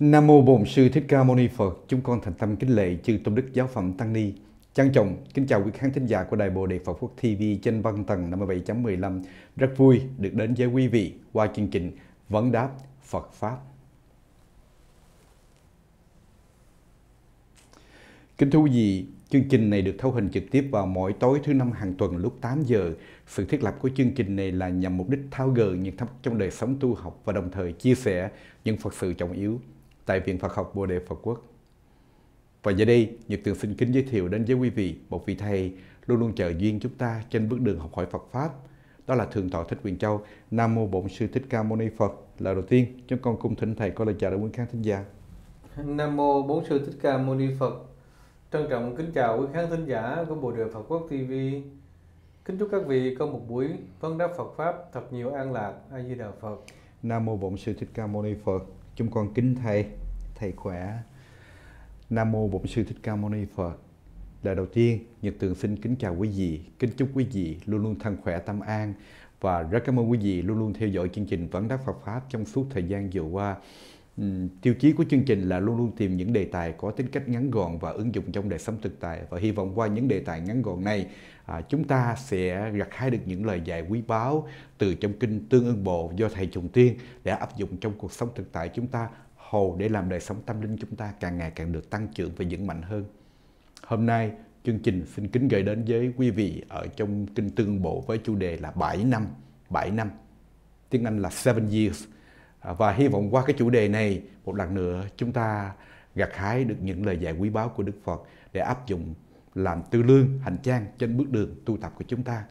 Nam mô Bổn sư Thích Ca Mâu Ni Phật. Chúng con thành tâm kính lệ chư tôn đức giáo phẩm tăng ni. Trang trọng kính chào quý khán thính giả của Đài Bồ Đề Phật Quốc TV trên văn tầng 57.15. Rất vui được đến với quý vị qua chương trình Vấn đáp Phật pháp. Kính thưa quý vị, chương trình này được thấu hình trực tiếp vào mỗi tối thứ năm hàng tuần lúc 8 giờ. Sự thiết lập của chương trình này là nhằm mục đích thao gỡ những thắc trong đời sống tu học và đồng thời chia sẻ những Phật sự trọng yếu tại Viện Phật học Bồ Đề Phật Quốc. Và giờ đây, Nhật Tường xin kính giới thiệu đến với quý vị một vị thầy luôn luôn trợ duyên chúng ta trên bước đường học hỏi Phật Pháp. Đó là Thượng Tọa Thích Quyền Châu, Nam Mô Bổn Sư Thích Ca Mâu Ni Phật. Lời đầu tiên, chúng con cung thỉnh Thầy có lời chào đến quý khán thính giả. Nam Mô Bổn Sư Thích Ca Mâu Ni Phật. Trân trọng kính chào quý khán thính giả của Bồ Đề Phật Quốc TV. Kính chúc các vị có một buổi vấn đáp Phật Pháp thật nhiều an lạc. A Di Đà Phật. Nam Mô Bổn Sư Thích Ca Mâu Ni Phật. Chúng con kính Thầy thầy khỏe Nam mô Bổn sư Thích Ca Mâu Ni Phật. Lời đầu tiên, Nhật Tường xin kính chào quý vị, kính chúc quý vị luôn luôn thân khỏe tâm an và rất cảm ơn quý vị luôn luôn theo dõi chương trình Vấn Đáp Phật Pháp trong suốt thời gian vừa qua. Tiêu chí của chương trình là luôn luôn tìm những đề tài có tính cách ngắn gọn và ứng dụng trong đời sống thực tại và hy vọng qua những đề tài ngắn gọn này à, chúng ta sẽ gặt hái được những lời dạy quý báu từ trong kinh Tương ưng Bộ do Thầy Trùng Tiên để áp dụng trong cuộc sống thực tại chúng ta hầu để làm đời sống tâm linh chúng ta càng ngày càng được tăng trưởng và vững mạnh hơn. Hôm nay, chương trình xin kính gửi đến với quý vị ở trong kinh tương bộ với chủ đề là 7 năm, 7 năm, tiếng Anh là 7 years. À, và hy vọng qua cái chủ đề này, một lần nữa chúng ta gặt hái được những lời dạy quý báu của Đức Phật để áp dụng làm tư lương, hành trang trên bước đường tu tập của chúng ta.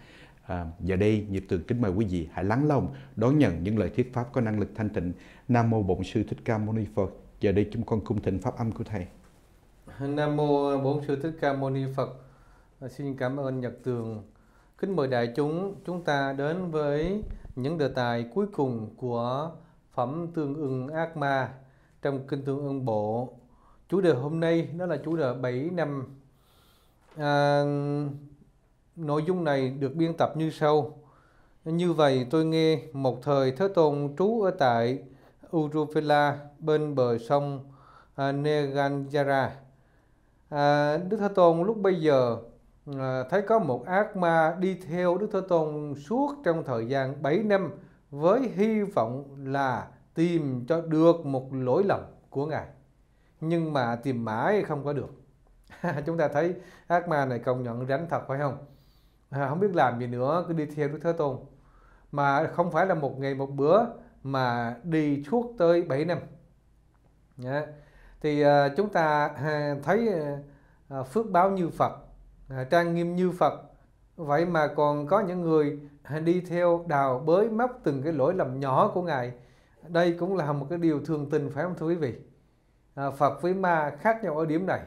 À, giờ đây, nhật Tường kính mời quý vị hãy lắng lòng đón nhận những lời thuyết pháp có năng lực thanh tịnh. Nam mô Bổn sư Thích Ca Mâu Ni Phật. Giờ đây chúng con cung thỉnh pháp âm của thầy. Nam mô Bổn sư Thích Ca Mâu Ni Phật. À, xin cảm ơn Nhật Tường. Kính mời đại chúng, chúng ta đến với những đề tài cuối cùng của phẩm tương ưng ác ma trong kinh tương ưng bộ. Chủ đề hôm nay đó là chủ đề 7 năm à, Nội dung này được biên tập như sau. Như vậy tôi nghe một thời Thế Tôn trú ở tại Uruvela bên bờ sông à, Neganjara. À, Đức Thế Tôn lúc bây giờ à, thấy có một ác ma đi theo Đức Thế Tôn suốt trong thời gian 7 năm với hy vọng là tìm cho được một lỗi lầm của Ngài. Nhưng mà tìm mãi không có được. chúng ta thấy ác ma này công nhận rắn thật phải không? À, không biết làm gì nữa cứ đi theo Đức Thế Tôn mà không phải là một ngày một bữa mà đi suốt tới 7 năm yeah. thì à, chúng ta à, thấy phước báo như Phật trang nghiêm như Phật vậy mà còn có những người đi theo đào bới móc từng cái lỗi lầm nhỏ của ngài đây cũng là một cái điều thường tình phải không thưa quý vị Phật với ma khác nhau ở điểm này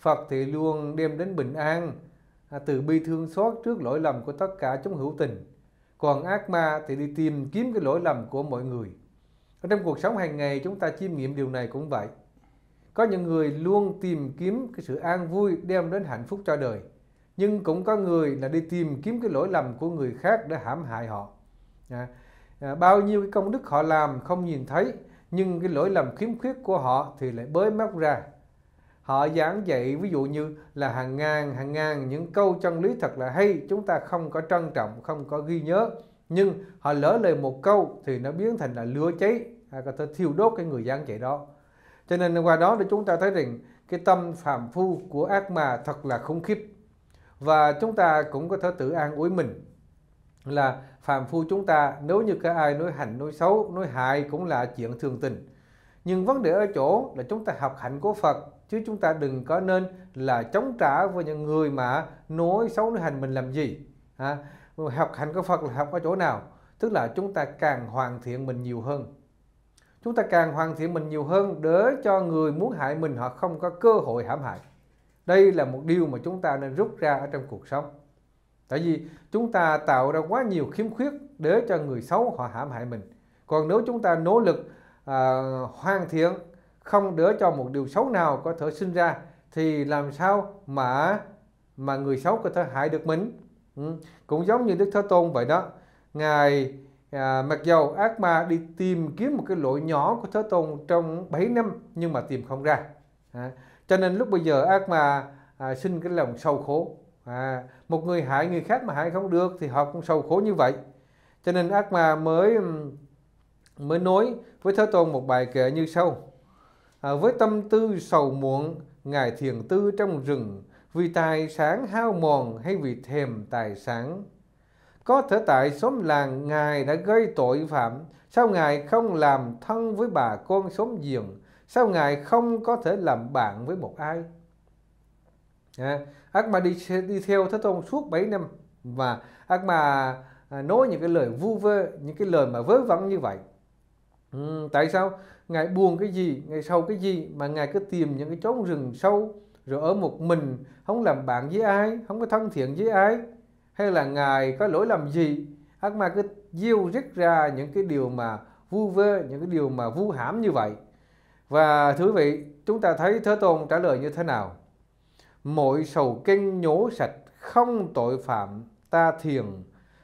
Phật thì luôn đem đến bình an từ bi thương xót trước lỗi lầm của tất cả chúng hữu tình. Còn ác ma thì đi tìm kiếm cái lỗi lầm của mọi người. Ở trong cuộc sống hàng ngày chúng ta chiêm nghiệm điều này cũng vậy. Có những người luôn tìm kiếm cái sự an vui đem đến hạnh phúc cho đời. Nhưng cũng có người là đi tìm kiếm cái lỗi lầm của người khác để hãm hại họ. À, à, bao nhiêu cái công đức họ làm không nhìn thấy nhưng cái lỗi lầm khiếm khuyết của họ thì lại bới móc ra họ giảng dạy ví dụ như là hàng ngàn hàng ngàn những câu chân lý thật là hay chúng ta không có trân trọng không có ghi nhớ nhưng họ lỡ lời một câu thì nó biến thành là lửa cháy hay à, có thể thiêu đốt cái người giảng dạy đó cho nên qua đó để chúng ta thấy rằng cái tâm phàm phu của ác ma thật là khủng khiếp và chúng ta cũng có thể tự an ủi mình là phàm phu chúng ta nếu như cái ai nói hành nói xấu nói hại cũng là chuyện thường tình nhưng vấn đề ở chỗ là chúng ta học hạnh của Phật chứ chúng ta đừng có nên là chống trả với những người mà nói xấu nói hành mình làm gì à, học hành của Phật là học ở chỗ nào tức là chúng ta càng hoàn thiện mình nhiều hơn chúng ta càng hoàn thiện mình nhiều hơn để cho người muốn hại mình họ không có cơ hội hãm hại đây là một điều mà chúng ta nên rút ra ở trong cuộc sống tại vì chúng ta tạo ra quá nhiều khiếm khuyết để cho người xấu họ hãm hại mình còn nếu chúng ta nỗ lực à, hoàn thiện không để cho một điều xấu nào có thể sinh ra thì làm sao mà mà người xấu có thể hại được mình ừ, cũng giống như đức thế tôn vậy đó ngài à, mặc dầu ác ma đi tìm kiếm một cái lỗi nhỏ của thế tôn trong 7 năm nhưng mà tìm không ra à, cho nên lúc bây giờ ác ma à, sinh cái lòng sâu khổ à, một người hại người khác mà hại không được thì họ cũng sâu khổ như vậy cho nên ác ma mới ừ, mới nói với thế tôn một bài kệ như sau À, với tâm tư sầu muộn ngài thiền tư trong rừng vì tài sản hao mòn hay vì thèm tài sản có thể tại xóm làng ngài đã gây tội phạm sao ngài không làm thân với bà con xóm giềng sao ngài không có thể làm bạn với một ai à, ác ma đi đi theo thế tôn suốt 7 năm và ác ma à, nói những cái lời vu vơ những cái lời mà vớ vẩn như vậy Ừ, tại sao ngài buồn cái gì, ngài sâu cái gì mà ngài cứ tìm những cái chốn rừng sâu rồi ở một mình, không làm bạn với ai, không có thân thiện với ai hay là ngài có lỗi làm gì? Ác ma cứ diêu rít ra những cái điều mà vu vơ, những cái điều mà vu hãm như vậy. Và thứ vị, chúng ta thấy Thế Tôn trả lời như thế nào? Mọi sầu kinh nhổ sạch, không tội phạm ta thiền,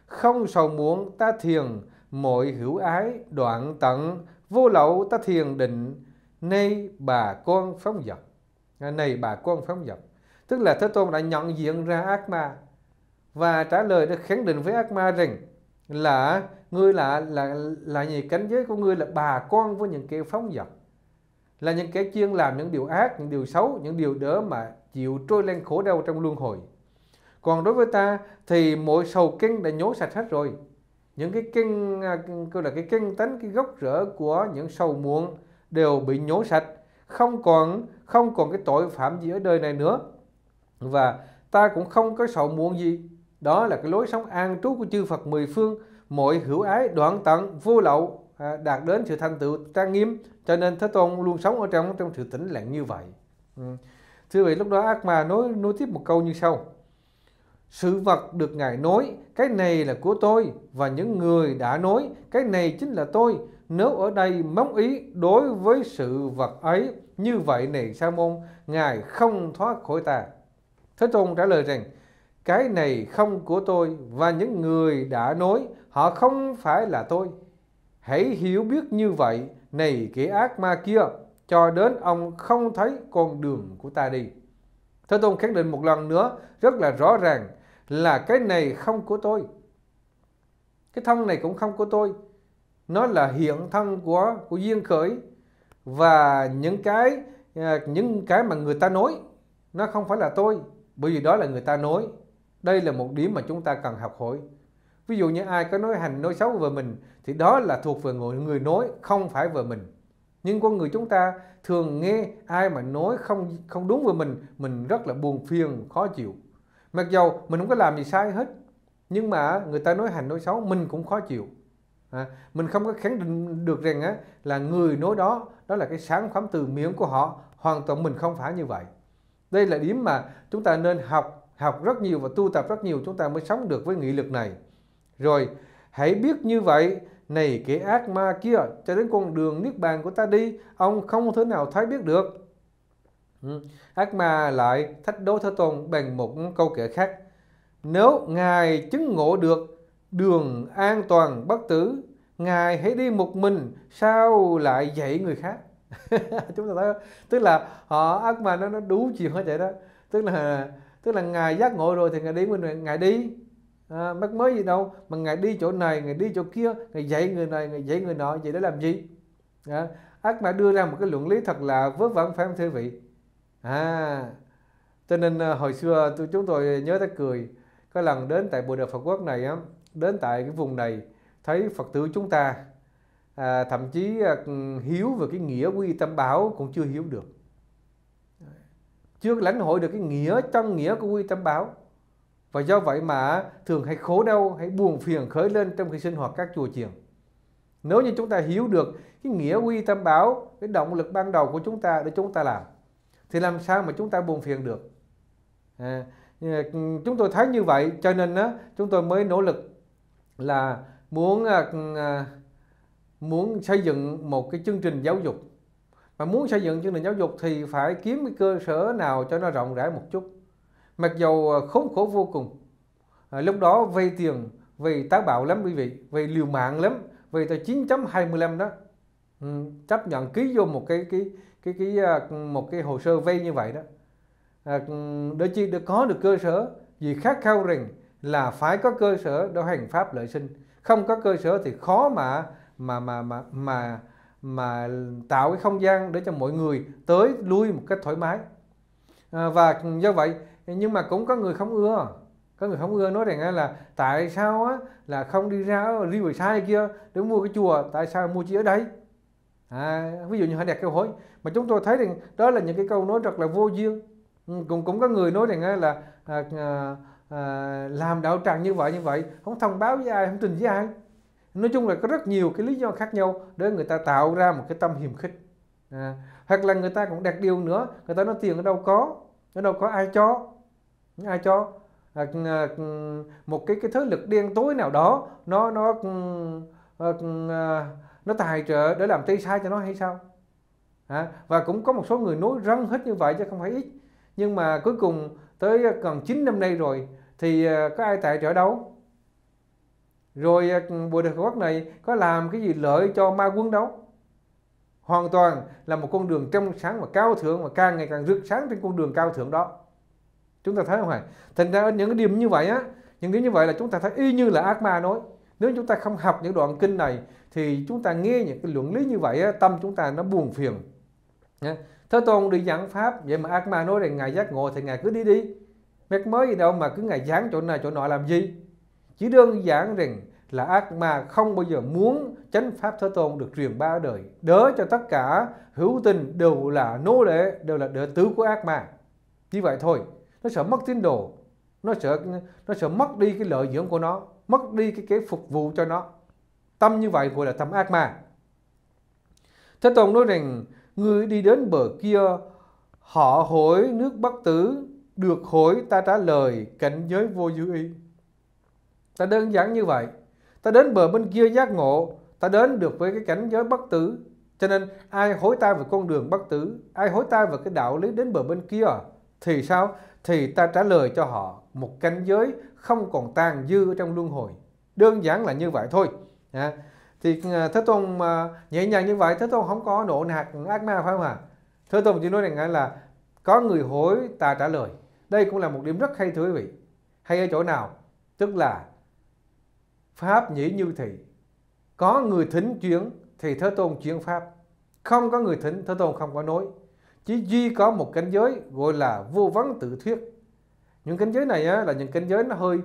không sầu muốn ta thiền, mọi hữu ái đoạn tận vô lậu ta thiền định nay bà con phóng dật à, này bà con phóng dật tức là thế tôn đã nhận diện ra ác ma và trả lời đã khẳng định với ác ma rằng là ngươi là là là gì cảnh giới của ngươi là bà con với những kẻ phóng dật là những kẻ chuyên làm những điều ác những điều xấu những điều đỡ mà chịu trôi lên khổ đau trong luân hồi còn đối với ta thì mọi sầu kinh đã nhố sạch hết rồi những cái kinh gọi à, là cái kinh tánh cái gốc rễ của những sầu muộn đều bị nhổ sạch không còn không còn cái tội phạm gì ở đời này nữa và ta cũng không có sầu muộn gì đó là cái lối sống an trú của chư Phật mười phương mọi hữu ái đoạn tận vô lậu à, đạt đến sự thành tựu trang nghiêm cho nên Thế Tôn luôn sống ở trong trong sự tĩnh lặng như vậy ừ. thưa vị lúc đó ác ma nói nói tiếp một câu như sau sự vật được Ngài nói, cái này là của tôi, và những người đã nói, cái này chính là tôi. Nếu ở đây móng ý đối với sự vật ấy, như vậy này sa môn, Ngài không thoát khỏi ta. Thế Tôn trả lời rằng, cái này không của tôi, và những người đã nói, họ không phải là tôi. Hãy hiểu biết như vậy, này kẻ ác ma kia, cho đến ông không thấy con đường của ta đi. Thế Tôn khẳng định một lần nữa rất là rõ ràng là cái này không của tôi cái thân này cũng không của tôi nó là hiện thân của của duyên khởi và những cái à, những cái mà người ta nói nó không phải là tôi bởi vì đó là người ta nói đây là một điểm mà chúng ta cần học hỏi ví dụ như ai có nói hành nói xấu về mình thì đó là thuộc về người người nói không phải về mình nhưng con người chúng ta thường nghe ai mà nói không không đúng về mình mình rất là buồn phiền khó chịu mặc dù mình không có làm gì sai hết nhưng mà người ta nói hành nói xấu mình cũng khó chịu à, mình không có khẳng định được rằng á, là người nói đó đó là cái sáng phẩm từ miệng của họ hoàn toàn mình không phải như vậy đây là điểm mà chúng ta nên học học rất nhiều và tu tập rất nhiều chúng ta mới sống được với nghị lực này rồi hãy biết như vậy này kẻ ác ma kia cho đến con đường niết bàn của ta đi ông không thể nào thấy biết được Ừ. Ác ma lại thách đố Thế Tôn bằng một câu kể khác. Nếu Ngài chứng ngộ được đường an toàn bất tử, Ngài hãy đi một mình, sao lại dạy người khác? Chúng ta thấy tức là họ ờ, ác ma nó nó đủ chiều hết vậy đó. Tức là tức là Ngài giác ngộ rồi thì Ngài đi mình Ngài đi. À, mắc mới gì đâu mà Ngài đi chỗ này, Ngài đi chỗ kia, Ngài dạy người này, Ngài dạy người nọ, vậy để làm gì? À, ác ma đưa ra một cái luận lý thật là vớ vẩn phải không thưa vị? à cho nên ờ, hồi xưa tôi chúng tôi nhớ tới cười có lần đến tại Bồ Đề Phật Quốc này á đến tại cái vùng này thấy Phật tử chúng ta à, thậm chí à, ờ, hiếu về cái nghĩa quy tâm bảo cũng chưa hiểu được chưa lãnh hội được cái nghĩa trong nghĩa của quy tâm bảo và do vậy mà thường hay khổ đau hay buồn phiền khởi lên trong cái sinh hoạt các chùa chiền nếu như chúng ta hiểu được cái nghĩa quy tâm bảo cái động lực ban đầu của chúng ta để chúng ta làm thì làm sao mà chúng ta buồn phiền được à, ừ, chúng tôi thấy như vậy cho nên đó, chúng tôi mới nỗ lực là muốn à, ừ, à, muốn xây dựng một cái chương trình giáo dục mà muốn xây dựng chương trình giáo dục thì phải kiếm cái cơ sở nào cho nó rộng rãi một chút mặc dầu à, khốn khổ vô cùng à, lúc đó vay tiền vì táo bạo lắm quý vị vì liều mạng lắm vì tới 9.25 đó ừ, chấp nhận ký vô một cái cái cái cái à, một cái hồ sơ vay như vậy đó để chi để có được cơ sở vì khác khao rằng là phải có cơ sở để hành pháp lợi sinh không có cơ sở thì khó mà mà mà mà mà mà tạo cái không gian để cho mọi người tới lui một cách thoải mái à, và do vậy nhưng mà cũng có người không ưa có người không ưa nói rằng là tại sao á là không đi ra riêng sai kia để mua cái chùa tại sao mua chỉ ở đây à, ví dụ như họ đặt câu hỏi mà chúng tôi thấy rằng đó là những cái câu nói rất là vô duyên ừ, cũng cũng có người nói rằng là à, à, à, làm đạo tràng như vậy như vậy không thông báo với ai không trình với ai nói chung là có rất nhiều cái lý do khác nhau để người ta tạo ra một cái tâm hiềm khích à, hoặc là người ta cũng đặt điều nữa người ta nói tiền ở đâu có ở đâu có ai cho ai cho à, à một cái cái thế lực đen tối nào đó nó nó ừ, à, ừ, à, nó tài trợ để làm tay sai cho nó hay sao à, và cũng có một số người nối răng hết như vậy chứ không phải ít nhưng mà cuối cùng tới ờ, gần 9 năm nay rồi thì ờ, có ai tài trợ đâu rồi ờ, bùa đề quốc này có làm cái gì lợi cho ma quân đâu hoàn toàn là một con đường trong sáng và cao thượng và càng ngày càng rực sáng trên con đường cao thượng đó chúng ta thấy không hả thành ra những cái điểm như vậy á những điểm như vậy là chúng ta thấy y như là ác ma nói nếu chúng ta không học những đoạn kinh này thì chúng ta nghe những cái luận lý như vậy tâm chúng ta nó buồn phiền. Thế Tôn đi giảng pháp vậy mà ác ma nói rằng ngài giác ngộ thì ngài cứ đi đi. Mét mới gì đâu mà cứ ngài giảng chỗ này chỗ nọ làm gì? Chỉ đơn giản rằng là ác ma không bao giờ muốn chánh pháp Thế Tôn được truyền ba đời. Đỡ cho tất cả hữu tình đều là nô lệ, đều là đệ tử của ác ma. Như vậy thôi, nó sợ mất tín đồ, nó sợ nó sợ mất đi cái lợi dưỡng của nó mất đi cái cái phục vụ cho nó tâm như vậy gọi là tâm ác ma thế tôn nói rằng người đi đến bờ kia họ hỏi nước bất tử được hỏi ta trả lời cảnh giới vô dư y ta đơn giản như vậy ta đến bờ bên kia giác ngộ ta đến được với cái cảnh giới bất tử cho nên ai hối ta về con đường bất tử ai hối ta về cái đạo lý đến bờ bên kia thì sao thì ta trả lời cho họ một cảnh giới không còn tàn dư trong luân hồi đơn giản là như vậy thôi dạ. à, thì thế tôn à, nhẹ nhàng như vậy thế tôn không có nộ nạt ác ma phải không ạ à? thế tôn chỉ nói rằng là có người hỏi ta trả lời đây cũng là một điểm rất hay thưa quý vị hay ở chỗ nào tức là pháp nhĩ như thị có người thính chuyển thì thế tôn chuyển pháp không có người thính thế tôn không có nói chỉ duy có một cảnh giới gọi là vô vấn tự thuyết những kinh giới này á, là những kinh giới nó hơi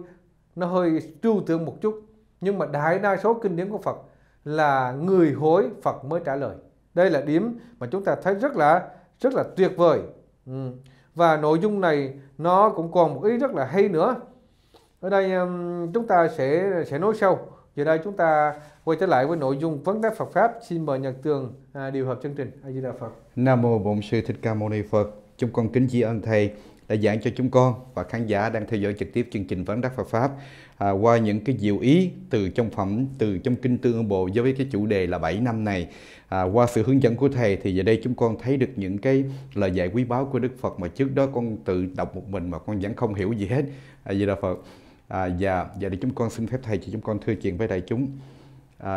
nó hơi trừu tượng một chút nhưng mà đại đa số kinh điển của Phật là người hối Phật mới trả lời đây là điểm mà chúng ta thấy rất là rất là tuyệt vời ừ. và nội dung này nó cũng còn một ý rất là hay nữa ở đây chúng ta sẽ sẽ nói sâu. giờ đây chúng ta quay trở lại với nội dung vấn đáp Phật pháp xin mời Nhật Tường à, điều hợp chương trình A Di Đà Phật Nam mô Bổn sư Thích Ca Mâu Ni Phật chúng con kính tri ân thầy đã giảng cho chúng con và khán giả đang theo dõi trực tiếp chương trình Vấn Đáp Phật Pháp à, qua những cái diệu ý từ trong phẩm, từ trong kinh Tương Ương Bộ với cái chủ đề là 7 năm này. À, qua sự hướng dẫn của Thầy thì giờ đây chúng con thấy được những cái lời dạy quý báu của Đức Phật mà trước đó con tự đọc một mình mà con vẫn không hiểu gì hết. À, vậy là Phật. À, và giờ đây chúng con xin phép Thầy cho chúng con thưa chuyện với đại chúng. À,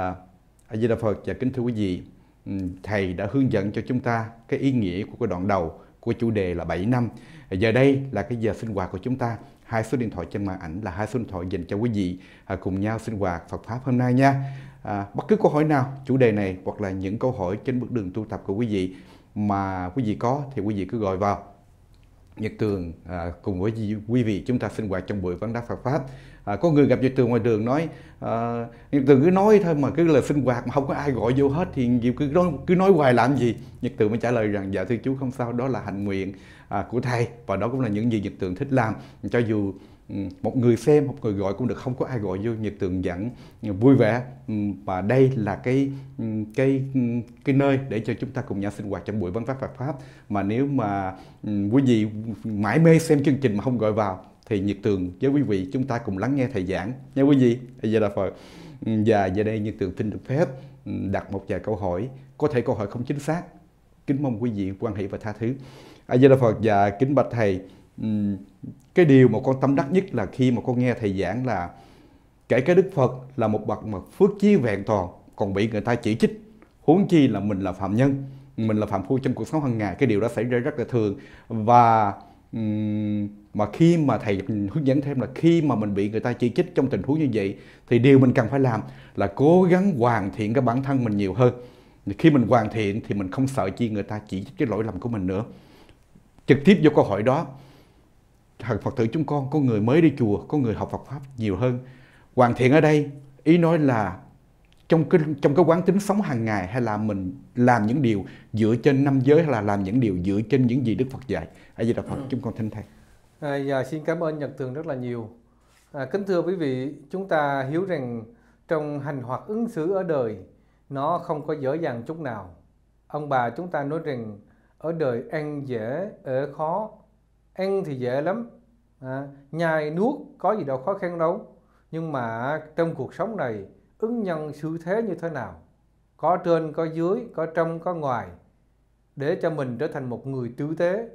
A à, Di Đà Phật và dạ kính thưa quý vị, ừ, thầy đã hướng dẫn cho chúng ta cái ý nghĩa của cái đoạn đầu của chủ đề là 7 năm. Giờ đây là cái giờ sinh hoạt của chúng ta. Hai số điện thoại trên màn ảnh là hai số điện thoại dành cho quý vị à, cùng nhau sinh hoạt Phật pháp hôm nay nha. À, bất cứ câu hỏi nào chủ đề này hoặc là những câu hỏi trên bước đường tu tập của quý vị mà quý vị có thì quý vị cứ gọi vào Nhật Tường à, cùng với quý vị chúng ta sinh hoạt trong buổi vấn đáp Phật pháp à, có người gặp chị tường ngoài đường nói à, nhật tường cứ nói thôi mà cứ là sinh hoạt mà không có ai gọi vô hết thì nhiều cứ nói cứ nói hoài làm gì nhật tường mới trả lời rằng dạ thưa chú không sao đó là hạnh nguyện à, của thầy và đó cũng là những gì nhật tường thích làm cho dù ừ, một người xem một người gọi cũng được không có ai gọi vô nhiệt tường dẫn vui vẻ ừ, và đây là cái ừ, cái cái nơi để cho chúng ta cùng nhau sinh hoạt trong buổi văn pháp Phật pháp mà nếu mà quý vị mãi mê xem chương trình mà không gọi vào thì nhiệt tường với quý vị chúng ta cùng lắng nghe thầy giảng nha quý vị thầy giờ là phật ừ, và giờ đây nhiệt tường xin được phép ừ, đặt một vài câu hỏi có thể câu hỏi không chính xác kính mong quý vị quan hệ và tha thứ a di đà phật và kính bạch thầy ừ, cái điều mà con tâm đắc nhất là khi mà con nghe thầy giảng là kể cái đức phật là một bậc mà phước chí vẹn toàn còn bị người ta chỉ trích huống chi là mình là phạm nhân mình là phạm phu trong cuộc sống hàng ngày cái điều đó xảy ra rất là thường và mà khi mà thầy hướng dẫn thêm là khi mà mình bị người ta chỉ trích trong tình huống như vậy thì điều mình cần phải làm là cố gắng hoàn thiện cái bản thân mình nhiều hơn khi mình hoàn thiện thì mình không sợ chi người ta chỉ trích cái lỗi lầm của mình nữa trực tiếp vô câu hỏi đó thần phật tử chúng con có người mới đi chùa có người học phật pháp nhiều hơn hoàn thiện ở đây ý nói là trong cái trong cái quán tính sống hàng ngày hay là mình làm những điều dựa trên năm giới hay là làm những điều dựa trên những gì Đức Phật dạy. A Di Đà Phật, ừ. chúng con thân thầy. À, dạ, xin cảm ơn Nhật Thường rất là nhiều. À, kính thưa quý vị, chúng ta hiểu rằng trong hành hoạt ứng xử ở đời, nó không có dễ dàng chút nào. Ông bà chúng ta nói rằng ở đời ăn dễ, ở khó. Ăn thì dễ lắm, à, nhai nuốt có gì đâu khó khăn đâu. Nhưng mà trong cuộc sống này, ứng nhân xử thế như thế nào? Có trên, có dưới, có trong, có ngoài. Để cho mình trở thành một người tử tế.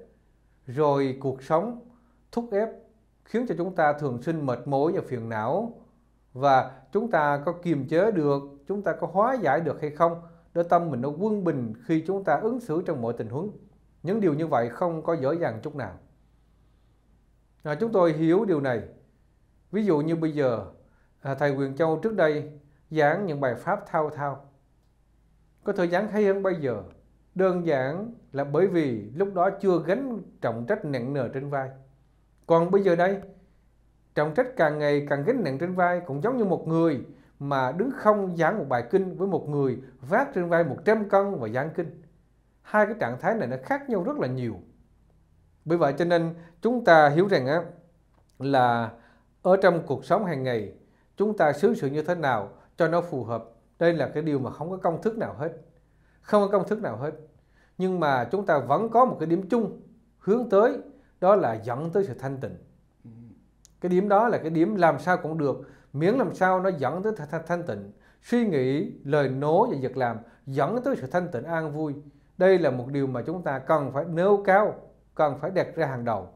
Rồi cuộc sống thúc ép khiến cho chúng ta thường xuyên mệt mỏi và phiền não và chúng ta có kiềm chế được chúng ta có hóa giải được hay không để tâm mình nó quân bình khi chúng ta ứng xử trong mọi tình huống những điều như vậy không có dễ dàng chút nào à, chúng tôi hiểu điều này ví dụ như bây giờ à, thầy Quyền Châu trước đây giảng những bài pháp thao thao có thời gian hay hơn bây giờ đơn giản là bởi vì lúc đó chưa gánh trọng trách nặng nề trên vai còn bây giờ đây, trọng trách càng ngày càng gánh nặng trên vai cũng giống như một người mà đứng không giảng một bài kinh với một người vác trên vai 100 cân và giảng kinh. Hai cái trạng thái này nó khác nhau rất là nhiều. Bởi vậy cho nên chúng ta hiểu rằng á, là ở trong cuộc sống hàng ngày chúng ta xứ sự như thế nào cho nó phù hợp. Đây là cái điều mà không có công thức nào hết. Không có công thức nào hết. Nhưng mà chúng ta vẫn có một cái điểm chung hướng tới đó là dẫn tới sự thanh tịnh cái điểm đó là cái điểm làm sao cũng được miễn làm sao nó dẫn tới thanh, tịnh suy nghĩ lời nói và việc làm dẫn tới sự thanh tịnh an vui đây là một điều mà chúng ta cần phải nêu cao cần phải đặt ra hàng đầu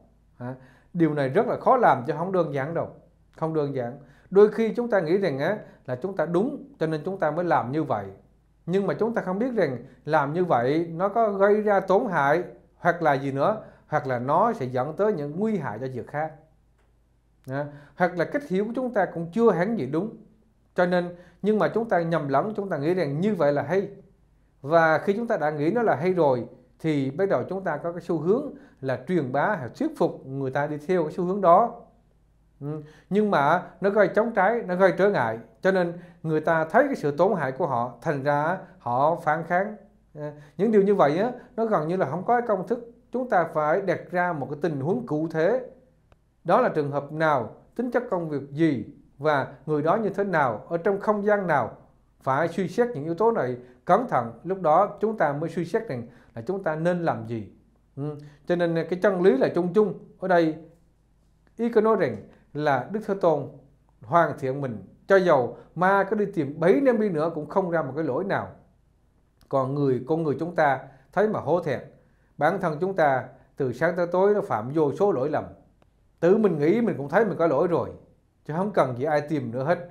điều này rất là khó làm chứ không đơn giản đâu không đơn giản đôi khi chúng ta nghĩ rằng là chúng ta đúng cho nên chúng ta mới làm như vậy nhưng mà chúng ta không biết rằng làm như vậy nó có gây ra tổn hại hoặc là gì nữa hoặc là nó sẽ dẫn tới những nguy hại cho việc khác à, hoặc là cách hiểu của chúng ta cũng chưa hẳn gì đúng cho nên nhưng mà chúng ta nhầm lẫn chúng ta nghĩ rằng như vậy là hay và khi chúng ta đã nghĩ nó là hay rồi thì bắt đầu chúng ta có cái xu hướng là truyền bá hay thuyết phục người ta đi theo cái xu hướng đó ừ. nhưng mà nó gây chống trái nó gây trở ngại cho nên người ta thấy cái sự tổn hại của họ thành ra họ phản kháng những điều như vậy á, nó gần như là không có công thức chúng ta phải đặt ra một cái tình huống cụ thể đó là trường hợp nào tính chất công việc gì và người đó như thế nào ở trong không gian nào phải suy xét những yếu tố này cẩn thận lúc đó chúng ta mới suy xét rằng là chúng ta nên làm gì ừ. cho nên cái chân lý là chung chung ở đây ý có nói rằng là đức thế tôn hoàn thiện mình cho dầu ma có đi tìm bấy năm đi nữa cũng không ra một cái lỗi nào còn người con người chúng ta thấy mà hố thẹn bản thân chúng ta từ sáng tới tối nó phạm vô số lỗi lầm tự mình nghĩ mình cũng thấy mình có lỗi rồi chứ không cần gì ai tìm nữa hết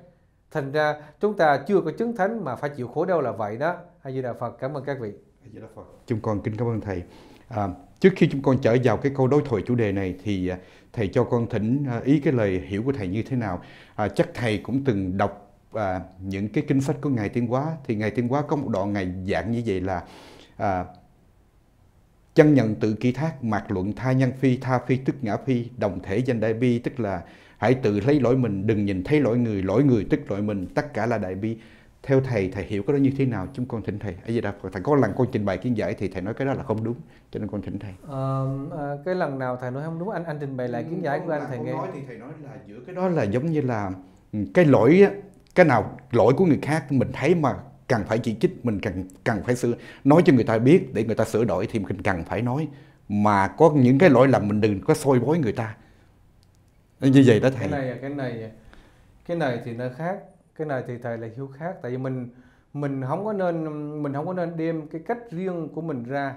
thành ra chúng ta chưa có chứng thánh mà phải chịu khổ đau là vậy đó a di đà phật cảm ơn các vị a di đà phật chúng con kính cảm ơn thầy à, trước khi chúng con trở vào cái câu đối thoại chủ đề này thì à, thầy cho con thỉnh à, ý cái lời hiểu của thầy như thế nào à, chắc thầy cũng từng đọc à, những cái kinh sách của ngài tiên hóa thì ngài tiên hóa có một đoạn ngài giảng như vậy là à, chân nhận tự ký thác mạc luận tha nhân phi tha phi tức ngã phi đồng thể danh đại bi tức là hãy tự lấy lỗi mình đừng nhìn thấy lỗi người lỗi người tức lỗi mình tất cả là đại bi theo thầy thầy hiểu cái đó như thế nào chúng con thỉnh thầy ấy vậy thầy có lần con trình bày kiến giải thì thầy nói cái đó là không đúng cho nên con thỉnh thầy à, cái lần nào thầy nói không đúng anh anh trình bày lại ừ, kiến giải của anh thầy nghe nói thì thầy nói là giữa cái đó là giống như là ừ, cái lỗi cái nào lỗi của người khác mình thấy mà cần phải chỉ trích mình cần cần phải sửa nói cho người ta biết để người ta sửa đổi thì mình cần phải nói mà có những cái lỗi lầm mình đừng có soi bói người ta như vậy đó thầy cái này cái này cái này thì nó khác cái này thì thầy là hiểu khác tại vì mình mình không có nên mình không có nên đem cái cách riêng của mình ra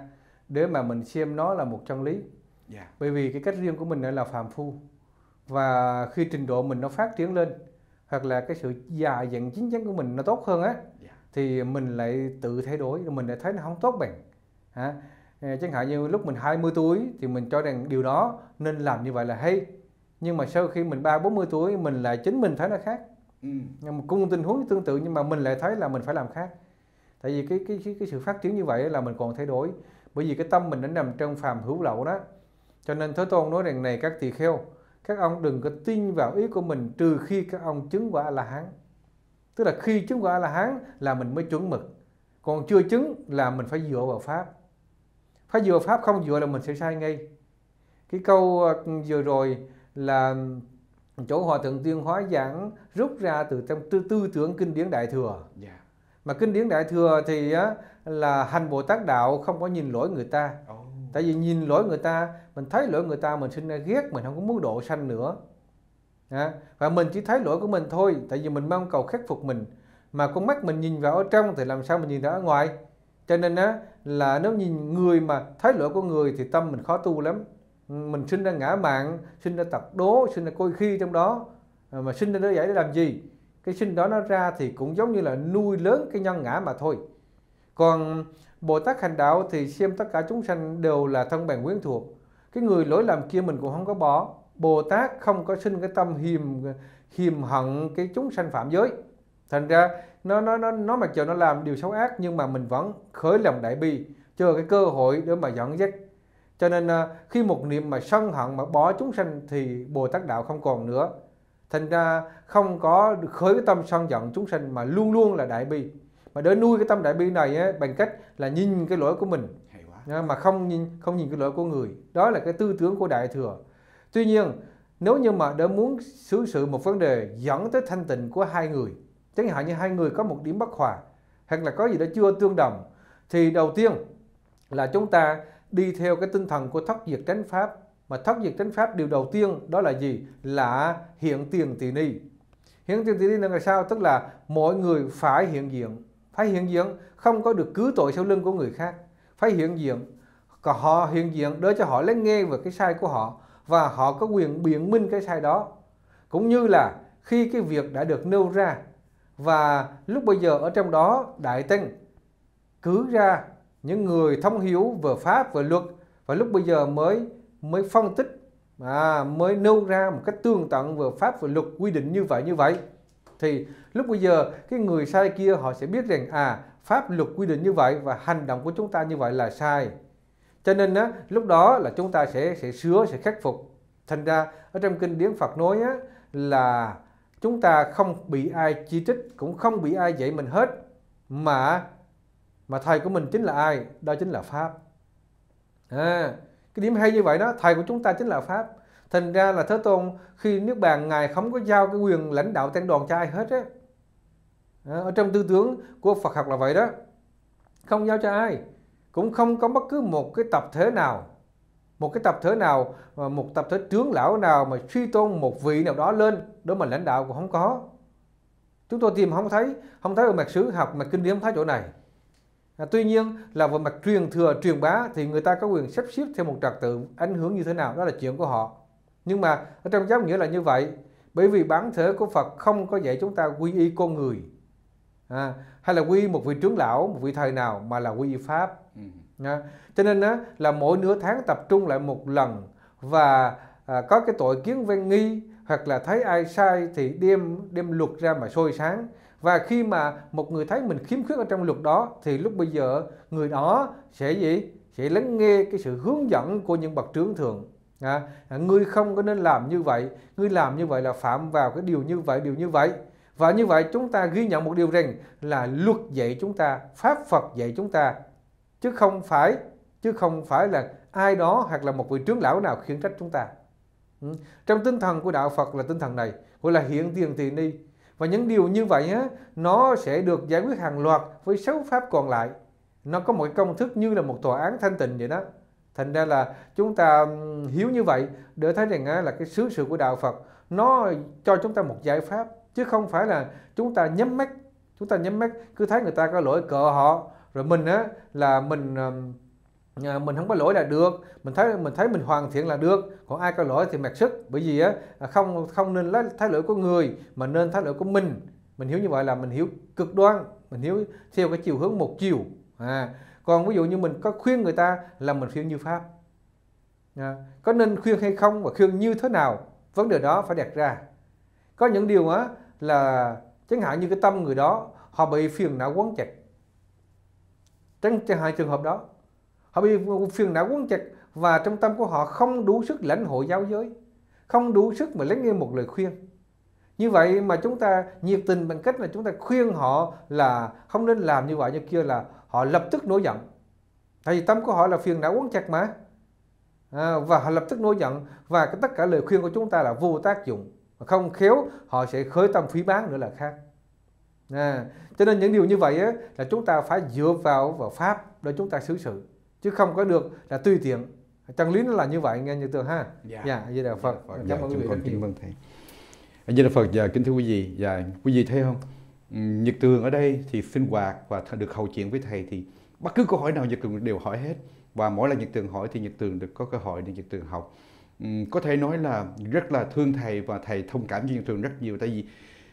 để mà mình xem nó là một chân lý yeah. Dạ. bởi vì cái cách riêng của mình là phàm phu và khi trình độ mình nó phát triển lên hoặc là cái sự già dặn chính chắn của mình nó tốt hơn á thì mình lại tự thay đổi mình lại thấy nó không tốt bằng à, ờ, chẳng hạn như lúc mình 20 tuổi thì mình cho rằng điều đó nên làm như vậy là hay nhưng mà sau khi mình ba bốn mươi tuổi mình lại chính mình thấy nó khác ừ. một cung tình huống tương tự nhưng mà mình lại thấy là mình phải làm khác tại vì cái cái cái, sự phát triển như vậy là mình còn thay đổi bởi vì cái tâm mình đã nằm trong phàm hữu lậu đó cho nên thế tôn nói rằng này các tỳ kheo các ông đừng có tin vào ý của mình trừ khi các ông chứng quả là hắn tức là khi chứng quả là la hán là mình mới chuẩn mực còn chưa chứng là mình phải dựa vào pháp phải dựa vào pháp không dựa là mình sẽ sai ngay cái câu ờ, vừa rồi là chỗ hòa thượng tuyên hóa giảng rút ra từ trong tư, tư tưởng kinh điển đại thừa yeah. Dạ. mà kinh điển đại thừa thì á, là hành bồ tát đạo không có nhìn lỗi người ta oh. tại vì nhìn lỗi người ta mình thấy lỗi người ta mình sinh ra ghét mình không có muốn độ sanh nữa à, và mình chỉ thấy lỗi của mình thôi tại vì mình mong cầu khắc phục mình mà con mắt mình nhìn vào ở trong thì làm sao mình nhìn ra ở ngoài cho nên á là nếu nhìn người mà thấy lỗi của người thì tâm mình khó tu lắm mình sinh ra ngã mạng sinh ra tật đố sinh ra côi khi trong đó à, mà sinh ra đứa vậy để làm gì cái sinh đó nó ra thì cũng giống như là nuôi lớn cái nhân ngã mà thôi còn bồ tát hành đạo thì xem tất cả chúng sanh đều là thân bằng quyến thuộc cái người lỗi làm kia mình cũng không có bỏ Bồ Tát không có sinh cái tâm hiềm hiềm hận cái chúng sanh phạm giới thành ra nó nó nó nó mặc dù nó làm điều xấu ác nhưng mà mình vẫn khởi lòng đại bi chờ cái cơ hội để mà dẫn dắt cho nên à, khi một niệm mà sân hận mà bỏ chúng sanh thì bồ tát đạo không còn nữa thành ra không có khởi cái tâm sân giận chúng sanh mà luôn luôn là đại bi mà để nuôi cái tâm đại bi này ấy, bằng cách là nhìn cái lỗi của mình mà không nhìn không nhìn cái lỗi của người đó là cái tư tưởng của đại thừa Tuy nhiên, nếu như mà đã muốn xử sự một vấn đề dẫn tới thanh tịnh của hai người, chẳng hạn như hai người có một điểm bất hòa, hoặc là có gì đó chưa tương đồng, thì đầu tiên là chúng ta đi theo cái tinh thần của thất diệt tránh pháp mà thất diệt tránh pháp điều đầu tiên đó là gì là hiện tiền tỷ ni hiện tiền tỷ ni là sao tức là mọi người phải hiện diện phải hiện diện không có được cứ tội sau lưng của người khác phải hiện diện còn họ hiện diện để cho họ lắng nghe về cái sai của họ và họ có quyền biện minh cái sai đó cũng như là khi cái việc đã được nêu ra và lúc bây giờ ở trong đó đại tăng cứ ra những người thông hiểu về pháp về luật và lúc bây giờ mới mới phân tích à, mới nêu ra một cách tương tận về pháp và luật quy định như vậy như vậy thì lúc bây giờ cái người sai kia họ sẽ biết rằng à pháp luật quy định như vậy và hành động của chúng ta như vậy là sai cho nên á, lúc đó là chúng ta sẽ sẽ sửa sẽ khắc phục thành ra ở trong kinh điển Phật nói á, là chúng ta không bị ai chỉ trích cũng không bị ai dạy mình hết mà mà thầy của mình chính là ai đó chính là pháp à, cái điểm hay như vậy đó thầy của chúng ta chính là pháp thành ra là thế tôn khi nước bàn ngài không có giao cái quyền lãnh đạo tăng đoàn cho ai hết á à, ở trong tư tưởng của phật học là vậy đó không giao cho ai cũng không có bất cứ một cái tập thể nào một cái tập thể nào ờ, một tập thể trưởng lão nào mà suy tôn một vị nào đó lên để mà lãnh đạo cũng không có chúng tôi tìm không thấy không thấy ở mặt sử học mặt kinh điển không thấy chỗ này à, tuy nhiên là về mặt truyền thừa truyền bá thì người ta có quyền sắp xếp theo một trật tự ảnh hưởng như thế nào đó là chuyện của họ nhưng mà ở trong giáo nghĩa là như vậy bởi vì bản thể của Phật không có dạy chúng ta quy y con người à, hay là quy một vị trưởng lão một vị thầy nào mà là quy pháp ừ. Nha. cho nên á, là mỗi nửa tháng tập trung lại một lần và à, có cái tội kiến văn nghi hoặc là thấy ai sai thì đem đem luật ra mà soi sáng và khi mà một người thấy mình khiếm khuyết ở trong luật đó thì lúc bây giờ người đó sẽ gì sẽ lắng nghe cái sự hướng dẫn của những bậc trưởng thượng à, ngươi không có nên làm như vậy ngươi làm như vậy là phạm vào cái điều như vậy điều như vậy và như vậy chúng ta ghi nhận một điều rằng là luật dạy chúng ta, pháp Phật dạy chúng ta chứ không phải chứ không phải là ai đó hoặc là một vị trưởng lão nào khiển trách chúng ta. Ừ. Trong tinh thần của đạo Phật là tinh thần này gọi là hiện tiền tiền đi và những điều như vậy á, nó sẽ được giải quyết hàng loạt với sáu pháp còn lại. Nó có một công thức như là một tòa án thanh tịnh vậy đó. Thành ra là chúng ta ừ, hiểu như vậy để thấy rằng là cái sứ sự của đạo Phật nó cho chúng ta một giải pháp chứ không phải là chúng ta nhắm mắt chúng ta nhắm mắt cứ thấy người ta có lỗi cỡ họ rồi mình á là mình à, mình không có lỗi là được mình thấy mình thấy mình hoàn thiện là được còn ai có lỗi thì mặc sức bởi vì á à, không không nên lấy thái lỗi của người mà nên thái lỗi của mình mình hiểu như vậy là mình hiểu cực đoan mình hiểu theo cái chiều hướng một chiều à còn ví dụ như mình có khuyên người ta là mình khuyên như pháp à, có nên khuyên hay không và khuyên như thế nào vấn đề đó phải đặt ra có những điều á là chẳng hạn như cái tâm người đó họ bị phiền não quấn chặt trong chẳng hạn trường hợp đó họ bị phiền não quấn chặt và trong tâm của họ không đủ sức lãnh hội giáo giới không đủ sức mà lắng nghe một lời khuyên như vậy mà chúng ta nhiệt tình bằng cách là chúng ta khuyên họ là không nên làm như vậy như kia là họ lập tức nổi giận tại vì tâm của họ là phiền não quấn chặt mà à, và họ lập tức nổi giận và tất cả lời khuyên của chúng ta là vô tác dụng mà không khéo họ sẽ khởi tâm phí bán nữa là khác à, cho nên những điều như vậy á, là chúng ta phải dựa vào vào pháp để chúng ta xử sự chứ không có được là tùy tiện chân lý nó là như vậy nghe như tường ha dạ dạ với đạo phật dạ, dạ, dạ, cảm ơn quý vị vâng thầy với à, đạo phật dạ kính thưa quý vị dạ quý vị thấy không ừ, nhật tường ở đây thì sinh hoạt và được hầu chuyện với thầy thì bất cứ câu hỏi nào nhật tường đều hỏi hết và mỗi lần nhật tường hỏi thì nhật tường được có cơ hội để nhật tường học Ừ, có thể nói là rất là thương thầy và thầy thông cảm với Nhật Tường rất nhiều tại vì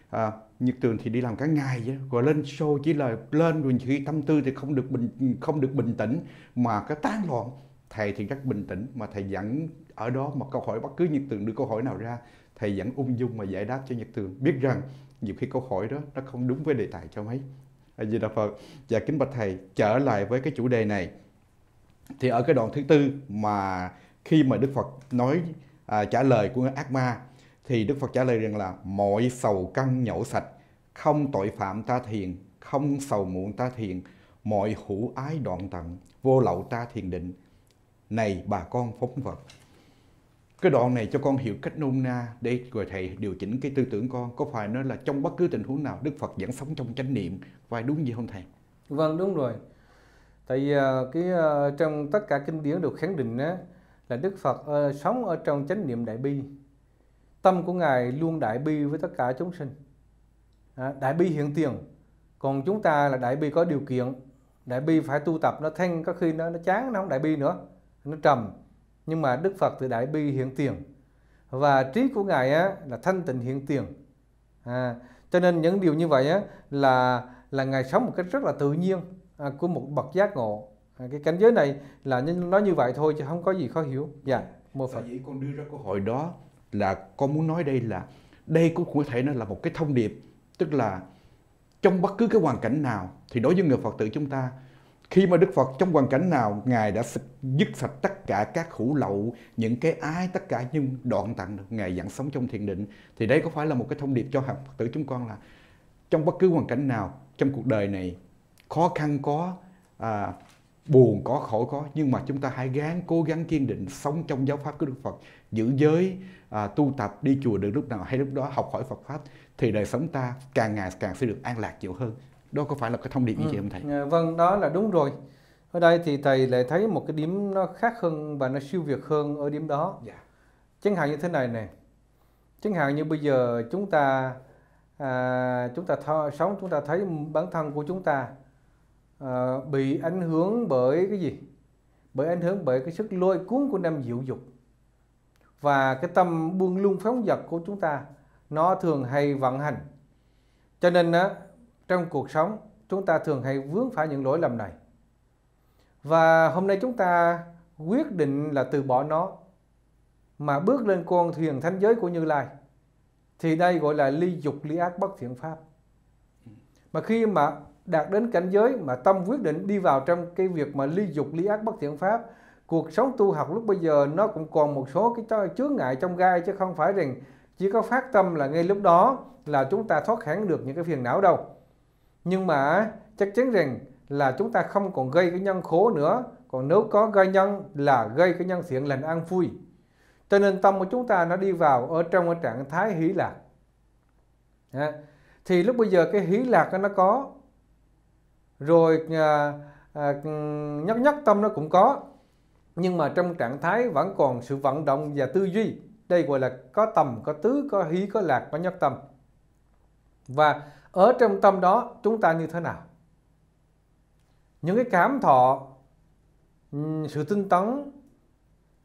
à, Nhật Tường thì đi làm cả ngày vậy rồi lên show chỉ là lên rồi khi tâm tư thì không được bình không được bình tĩnh mà cái tan loạn thầy thì rất bình tĩnh mà thầy vẫn ở đó mà câu hỏi bất cứ Nhật Tường đưa câu hỏi nào ra thầy vẫn ung dung mà giải đáp cho Nhật Tường biết rằng nhiều khi câu hỏi đó nó không đúng với đề tài cho mấy à, vì Đà Phật và dạ kính bạch thầy trở lại với cái chủ đề này thì ở cái đoạn thứ tư mà khi mà Đức Phật nói à, trả lời của ác ma thì Đức Phật trả lời rằng là mọi sầu căng nhổ sạch, không tội phạm ta thiền, không sầu muộn ta thiền, mọi hữu ái đoạn tận, vô lậu ta thiền định. Này bà con phóng Phật. Cái đoạn này cho con hiểu cách nôm na để rồi thầy điều chỉnh cái tư tưởng con. Có phải nói là trong bất cứ tình huống nào Đức Phật vẫn sống trong chánh niệm, phải đúng gì không thầy? Vâng đúng rồi. Tại vì à, cái à, trong tất cả kinh điển đều khẳng định á, là Đức Phật uh, sống ở trong chánh niệm đại bi. Tâm của Ngài luôn đại bi với tất cả chúng sinh. À, đại bi hiện tiền. Còn chúng ta là đại bi có điều kiện. Đại bi phải tu tập nó thanh có khi nó nó chán nó không đại bi nữa, nó trầm. Nhưng mà Đức Phật từ đại bi hiện tiền. Và trí của Ngài á, là thanh tịnh hiện tiền. À, cho nên những điều như vậy á, là là Ngài sống một cách rất là tự nhiên à, của một bậc giác ngộ à, cái cảnh giới này là nói như vậy thôi chứ không có gì khó hiểu dạ mô phật vậy con đưa ra câu hỏi đó là con muốn nói đây là đây cũng có thể nó là một cái thông điệp tức là trong bất cứ cái hoàn cảnh nào thì đối với người phật tử chúng ta khi mà Đức Phật trong hoàn cảnh nào Ngài đã dứt sạch tất cả các hữu lậu Những cái ái tất cả những đoạn tặng Ngài dặn sống trong thiền định Thì đây có phải là một cái thông điệp cho hàng Phật tử chúng con là Trong bất cứ hoàn cảnh nào Trong cuộc đời này Khó khăn có à, buồn có khổ có nhưng mà chúng ta hãy gắng cố gắng kiên định sống trong giáo pháp của Đức Phật giữ giới à, tu tập đi chùa được lúc nào hay lúc đó học hỏi Phật pháp thì đời sống ta càng ngày càng sẽ được an lạc nhiều hơn đó có phải là cái thông điệp như ừ. chị không thầy à, vâng đó là đúng rồi ở đây thì thầy lại thấy một cái điểm nó khác hơn và nó siêu việt hơn ở điểm đó yeah. Dạ. chẳng hạn như thế này nè chẳng hạn như bây giờ chúng ta à, chúng ta thơ, sống chúng ta thấy bản thân của chúng ta Ờ, bị ảnh hưởng bởi cái gì bởi ảnh hưởng bởi cái sức lôi cuốn của năm dịu dục và cái tâm buông lung phóng dật của chúng ta nó thường hay vận hành cho nên á, trong cuộc sống chúng ta thường hay vướng phải những lỗi lầm này và hôm nay chúng ta quyết định là từ bỏ nó mà bước lên con thuyền thánh giới của Như Lai thì đây gọi là ly dục ly ác bất thiện pháp mà khi mà đạt đến cảnh giới mà tâm quyết định đi vào trong cái việc mà ly dục ly ác bất thiện pháp cuộc sống tu học lúc bây giờ nó cũng còn một số cái chướng ngại trong gai chứ không phải rằng chỉ có phát tâm là ngay lúc đó là chúng ta thoát hẳn được những cái phiền não đâu nhưng mà chắc chắn rằng là chúng ta không còn gây cái nhân khổ nữa còn nếu có gây nhân là gây cái nhân thiện lành an vui cho nên tâm của chúng ta nó đi vào ở trong cái trạng thái hỷ lạc thì lúc bây giờ cái hỷ lạc nó có rồi à, à, nhắc nhắc tâm nó cũng có nhưng mà trong trạng thái vẫn còn sự vận động và tư duy đây gọi là có tầm có tứ có hí có lạc có nhất tâm và ở trong tâm đó chúng ta như thế nào những cái cảm thọ sự tinh tấn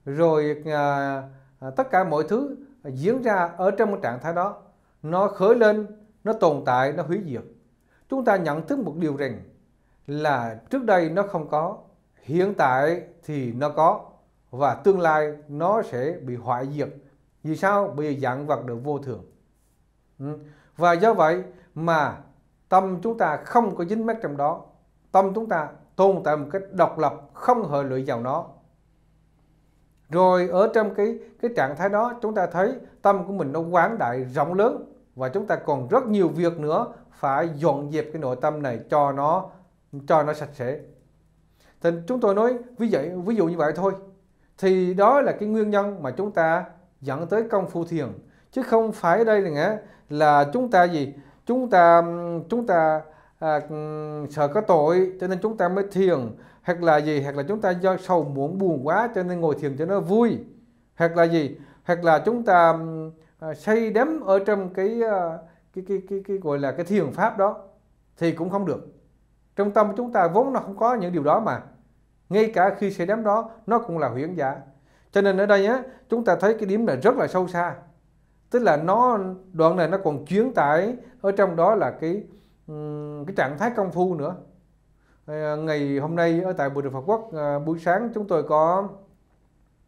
rồi à, à, tất cả mọi thứ diễn ra ở trong một trạng thái đó nó khởi lên nó tồn tại nó hủy diệt chúng ta nhận thức một điều rằng là trước đây nó không có, hiện tại thì nó có và tương lai nó sẽ bị hoại diệt. Vì sao? Bị dạng vật được vô thường. Ừ. Và do vậy mà tâm chúng ta không có dính mắc trong đó. Tâm chúng ta tồn tại một cách độc lập, không hệ lụy vào nó. Rồi ở trong cái cái trạng thái đó chúng ta thấy tâm của mình nó quán đại rộng lớn và chúng ta còn rất nhiều việc nữa phải dọn dẹp cái nội tâm này cho nó cho nó sạch sẽ thì chúng tôi nói ví dụ ví dụ như vậy thôi thì đó là cái nguyên nhân mà chúng ta dẫn tới công phu thiền chứ không phải đây là nghĩa là chúng ta gì chúng ta chúng ta à, sợ có tội cho nên chúng ta mới thiền hoặc là gì hoặc là chúng ta do sầu muộn buồn quá cho nên ngồi thiền cho nó vui hoặc là gì hoặc là chúng ta à, say đắm ở trong cái, à, cái, cái cái cái gọi là cái thiền pháp đó thì cũng không được trong tâm chúng ta vốn nó không có những điều đó mà ngay cả khi xảy đám đó nó cũng là huyễn giả cho nên ở đây á chúng ta thấy cái điểm này rất là sâu xa tức là nó đoạn này nó còn chuyển tải ở trong đó là cái cái trạng thái công phu nữa ờ, ngày hôm nay ở tại Bùi Đường Phật Quốc ờ, buổi sáng chúng tôi có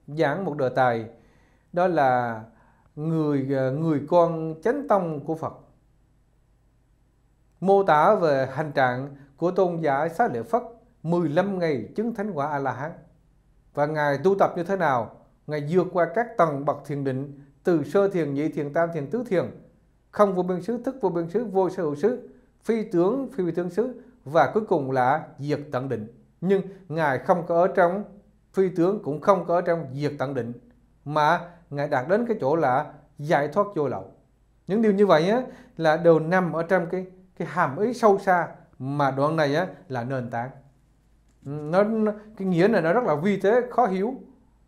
giảng một đề tài đó là người ờ, người con chánh tông của Phật mô tả về hành trạng của tôn giả Xá Lợi Phất 15 ngày chứng thánh quả A-la-hán. Và Ngài tu tập như thế nào? Ngài vượt qua các tầng bậc thiền định từ sơ thiền, nhị thiền, tam thiền, tứ thiền, không vô biên xứ, thức vô biên xứ, vô sở hữu xứ, phi tướng, phi vị tướng xứ và cuối cùng là diệt tận định. Nhưng Ngài không có ở trong phi tướng cũng không có ở trong diệt tận định mà Ngài đạt đến cái chỗ là giải thoát vô lậu. Những điều như vậy á, là đều nằm ở trong cái cái hàm ý sâu xa mà đoạn này á, là nền tảng ừ, nó, nó cái nghĩa này nó rất là vi tế khó hiểu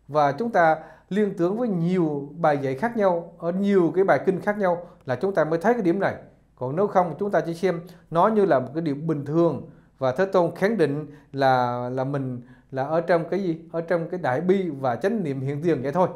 và chúng ta liên tưởng với nhiều bài dạy khác nhau ở nhiều cái bài kinh khác nhau là chúng ta mới thấy cái điểm này còn nếu không chúng ta chỉ xem nó như là một cái điểm bình thường và thế tôn khẳng định là là mình là ở trong cái gì ở trong cái đại bi và chánh niệm hiện tiền vậy thôi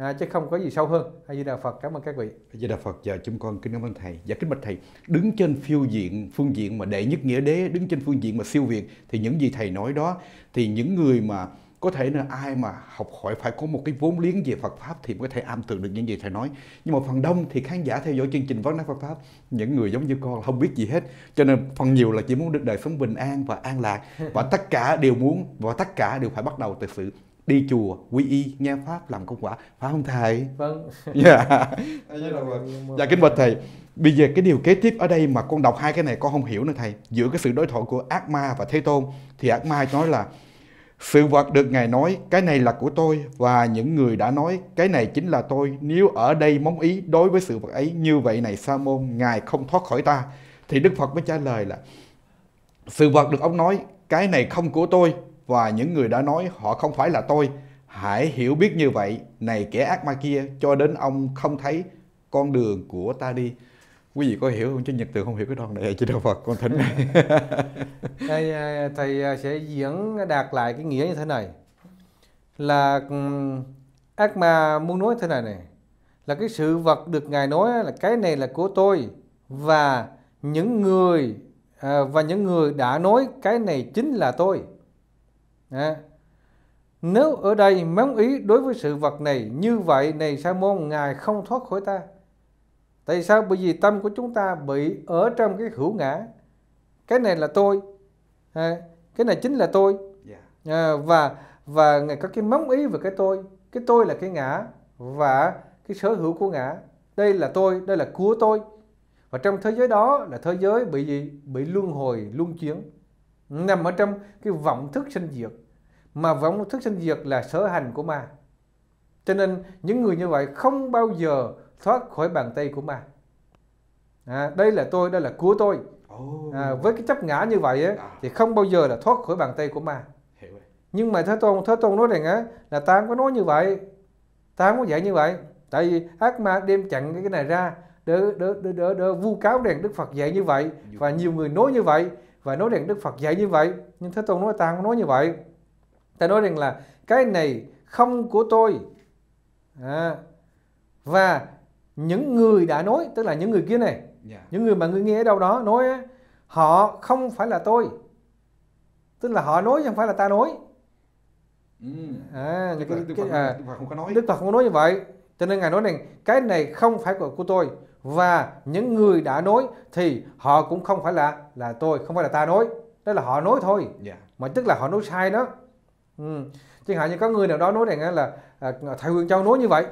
à, chứ không có gì sâu hơn hay di đạo phật cảm ơn các vị di đạo phật giờ dạ, chúng con kính cảm ơn thầy và dạ, kính bạch thầy đứng trên phiêu diện phương diện mà đệ nhất nghĩa đế đứng trên phương diện mà siêu việt thì những gì thầy nói đó thì những người mà có thể là ai mà học hỏi phải có một cái vốn liếng về Phật pháp thì mới có thể am tường được những gì thầy nói nhưng mà phần đông thì khán giả theo dõi chương trình vấn đáp Phật pháp những người giống như con không biết gì hết cho nên phần nhiều là chỉ muốn được đời sống bình an và an lạc và tất cả đều muốn và tất cả đều phải bắt đầu từ sự đi chùa quy y nghe pháp làm công quả phải không thầy vâng dạ dạ kính bạch thầy bây giờ cái điều kế tiếp ở đây mà con đọc hai cái này con không hiểu nữa thầy giữa cái sự đối thoại của ác ma và thế tôn thì ác ma nói là sự vật được ngài nói cái này là của tôi và những người đã nói cái này chính là tôi nếu ở đây mong ý đối với sự vật ấy như vậy này sa môn ngài không thoát khỏi ta thì đức phật mới trả lời là sự vật được ông nói cái này không của tôi và những người đã nói họ không phải là tôi. Hãy hiểu biết như vậy, này kẻ ác ma kia, cho đến ông không thấy con đường của ta đi. Quý vị có hiểu không? Chứ Nhật Từ không hiểu cái đoạn này chứ đạo Phật con thỉnh này. Đây, thầy à, à, sẽ diễn đạt lại cái nghĩa như thế này. Là ác ma muốn nói thế này này. Là cái sự vật được Ngài nói là cái này là của tôi và những người à, và những người đã nói cái này chính là tôi à. Nếu ở đây mong ý đối với sự vật này như vậy này sa môn ngài không thoát khỏi ta. Tại sao? Bởi vì tâm của chúng ta bị ở trong cái hữu ngã. Cái này là tôi, à, cái này chính là tôi dạ. à, và và ngài có cái mong ý về cái tôi, cái tôi là cái ngã và cái sở hữu của ngã. Đây là tôi, đây là của tôi. Và trong thế giới đó là thế giới bị gì? Bị luân hồi, luân chuyển. Nằm ở trong cái vọng thức sinh diệt mà vọng thức sinh diệt là sở hành của ma cho nên những người như vậy không bao giờ thoát khỏi bàn tay của ma à, đây là tôi đây là của tôi à, với cái chấp ngã như vậy á, à. thì không bao giờ là thoát khỏi bàn tay của ma nhưng mà thế tôn thế tôn nói rằng á là ta không có nói như vậy ta không có dạy như vậy tại vì ác ma đem chặn cái này ra để để để để, để vu cáo rằng đức phật dạy như vậy và nhiều người nói như vậy và nói rằng đức phật dạy như vậy nhưng thế tôn nói ta không nói như vậy ta nói rằng là cái này không của tôi à, và những người đã nói tức là những người kia này yeah. Dạ. những người mà người nghe ở đâu đó nói họ không phải là tôi tức là họ nói không phải là ta nói ừ. à, à, Đức Phật không nói như vậy cho nên ngài nói rằng cái này không phải của, của tôi và những người đã nói thì họ cũng không phải là là tôi không phải là ta nói đó là họ nói thôi yeah. Dạ. mà tức là họ nói sai đó ừ. chẳng hạn như có người nào đó nói rằng là à, thầy Huyền Châu nói như vậy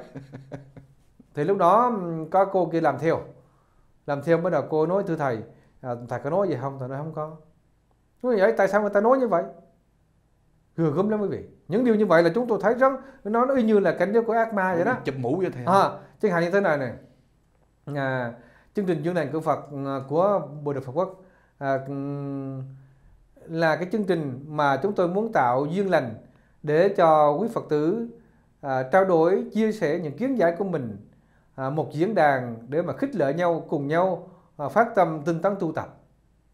thì lúc đó có cô kia làm theo làm theo bắt đầu cô nói thưa thầy à, thầy có nói gì không thầy nói không có nói vậy tại sao người ta nói như vậy gừa gớm lắm quý vị những điều như vậy là chúng tôi thấy rằng nó nó y như là cảnh giới của ác ma vậy đó chụp mũ vậy thầy à, chẳng hạn như thế này này à, chương trình chương trình của Phật à, của Bồ Đề Phật Quốc à, là cái chương trình mà chúng tôi muốn tạo duyên lành để cho quý Phật tử à, trao đổi, chia sẻ những kiến giải của mình à, một diễn đàn để mà khích lệ nhau cùng nhau à, phát tâm tinh tấn tu tập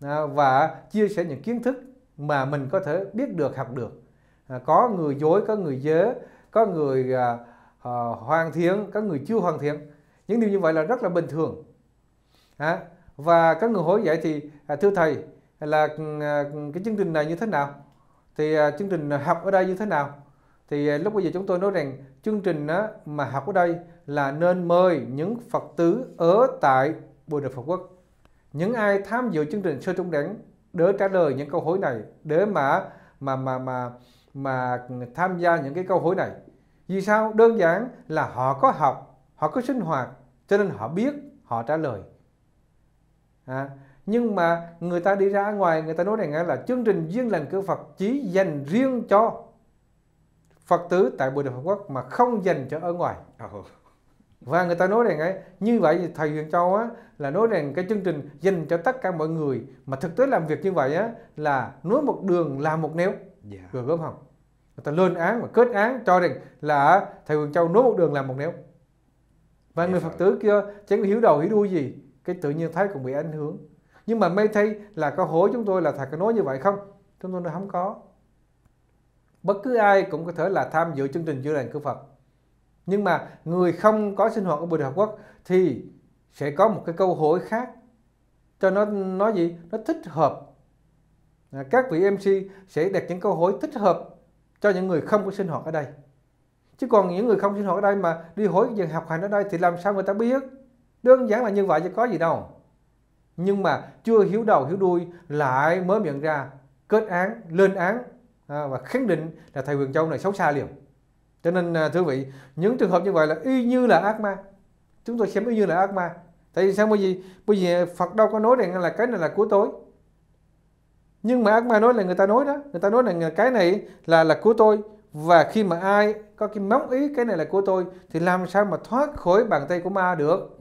à, và chia sẻ những kiến thức mà mình có thể biết được, học được. À, có người dối, có người dế có người à, à, hoàn thiện, có người chưa hoàn thiện. Những điều như vậy là rất là bình thường. À, và các người hỏi vậy thì à, thưa thầy là à, cái chương trình này như thế nào thì à, chương trình học ở đây như thế nào thì à, lúc bây giờ chúng tôi nói rằng chương trình mà học ở đây là nên mời những Phật tử ở tại Bồ Đề Phật Quốc những ai tham dự chương trình sơ trung đẳng để trả lời những câu hỏi này để mà mà mà mà mà tham gia những cái câu hỏi này vì sao đơn giản là họ có học họ có sinh hoạt cho nên họ biết họ trả lời à, nhưng mà người ta đi ra ngoài người ta nói rằng là chương trình duyên lành của Phật chỉ dành riêng cho Phật tử tại Bồ Đề Phật Quốc mà không dành cho ở ngoài và người ta nói rằng ấy như vậy thầy Huyền Châu á là nói rằng cái chương trình dành cho tất cả mọi người mà thực tế làm việc như vậy á là nối một đường làm một nẻo yeah. Dạ. rồi gớm không người ta lên án và kết án cho rằng là thầy Huyền Châu nối một đường làm một nẻo và dạ người Phật tử kia chẳng hiểu đầu hiểu đuôi gì cái tự nhiên thấy cũng bị ảnh hưởng nhưng mà mê thay là câu hỏi chúng tôi là thầy có nói như vậy không chúng tôi nói không có bất cứ ai cũng có thể là tham dự chương trình chữa lành của Phật nhưng mà người không có sinh hoạt ở Bồ Đề Học Quốc thì sẽ có một cái câu hỏi khác cho nó nói gì nó thích hợp à, các vị MC sẽ đặt những câu hỏi thích hợp cho những người không có sinh hoạt ở đây chứ còn những người không sinh hoạt ở đây mà đi hỏi về học hành ở đây thì làm sao người ta biết đơn giản là như vậy chứ có gì đâu nhưng mà chưa hiểu đầu hiểu đuôi lại mới miệng ra kết án lên án à, và khẳng định là thầy Quyền Châu này xấu xa liền cho nên à, thưa vị những trường hợp như vậy là y như là ác ma chúng tôi xem y như là ác ma tại vì sao bởi vì bởi vì Phật đâu có nói rằng là cái này là của tôi nhưng mà ác ma nói là người ta nói đó người ta nói là cái này là là của tôi và khi mà ai có cái móng ý cái này là của tôi thì làm sao mà thoát khỏi bàn tay của ma được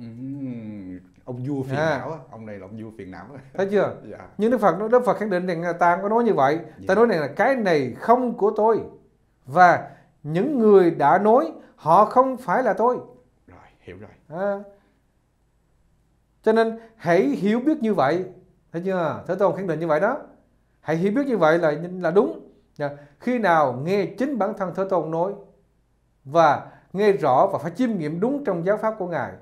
ông vua phiền à. não á ông này là ông vua phiền não thấy chưa dạ. nhưng đức phật đức phật khẳng định rằng à, ta có nói như vậy dạ. ta nói này là cái này không của tôi và những người đã nói họ không phải là tôi rồi hiểu rồi à. cho nên hãy hiểu biết như vậy thấy chưa thế tôn khẳng định như vậy đó hãy hiểu biết như vậy là là đúng dạ. khi nào nghe chính bản thân thế tôn nói và nghe rõ và phải chiêm nghiệm đúng trong giáo pháp của ngài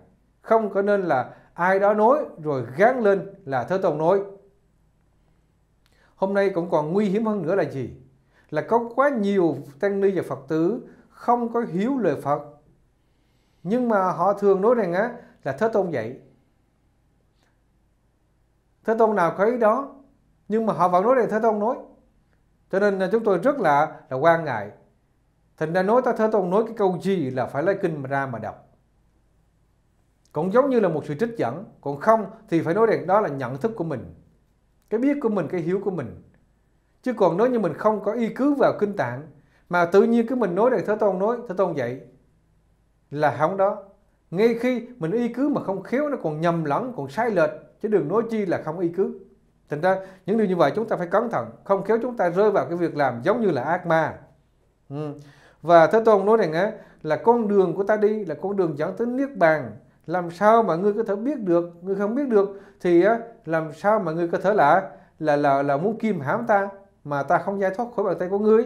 không có nên là ai đó nói rồi gán lên là Thế Tông nói. Hôm nay cũng còn nguy hiểm hơn nữa là gì? Là có quá nhiều tăng ni và Phật tử không có hiếu lời Phật. Nhưng mà họ thường nói rằng á, là Thế Tôn dạy. Thế Tôn nào có ý đó, nhưng mà họ vẫn nói rằng Thế Tôn nói. Cho nên là chúng tôi rất là là quan ngại. Thành ra nói ta Thế Tôn nói cái câu gì là phải lấy kinh ra mà đọc cũng giống như là một sự trích dẫn còn không thì phải nói rằng đó là nhận thức của mình cái biết của mình cái hiểu của mình chứ còn nếu như mình không có y cứ vào kinh tạng mà tự nhiên cứ mình nói rằng thế tôn nói thế tôn dạy là không đó ngay khi mình y cứ mà không khéo nó còn nhầm lẫn còn sai lệch chứ đừng nói chi là không y cứ thành ra những điều như vậy chúng ta phải cẩn thận không khéo chúng ta rơi vào cái việc làm giống như là ác ma ừ. và thế tôn nói rằng á là con đường của ta đi là con đường dẫn tới niết bàn làm sao mà ngươi có thể biết được ngươi không biết được thì làm sao mà ngươi có thể là là là là muốn kim hãm ta mà ta không giải thoát khỏi bàn tay của ngươi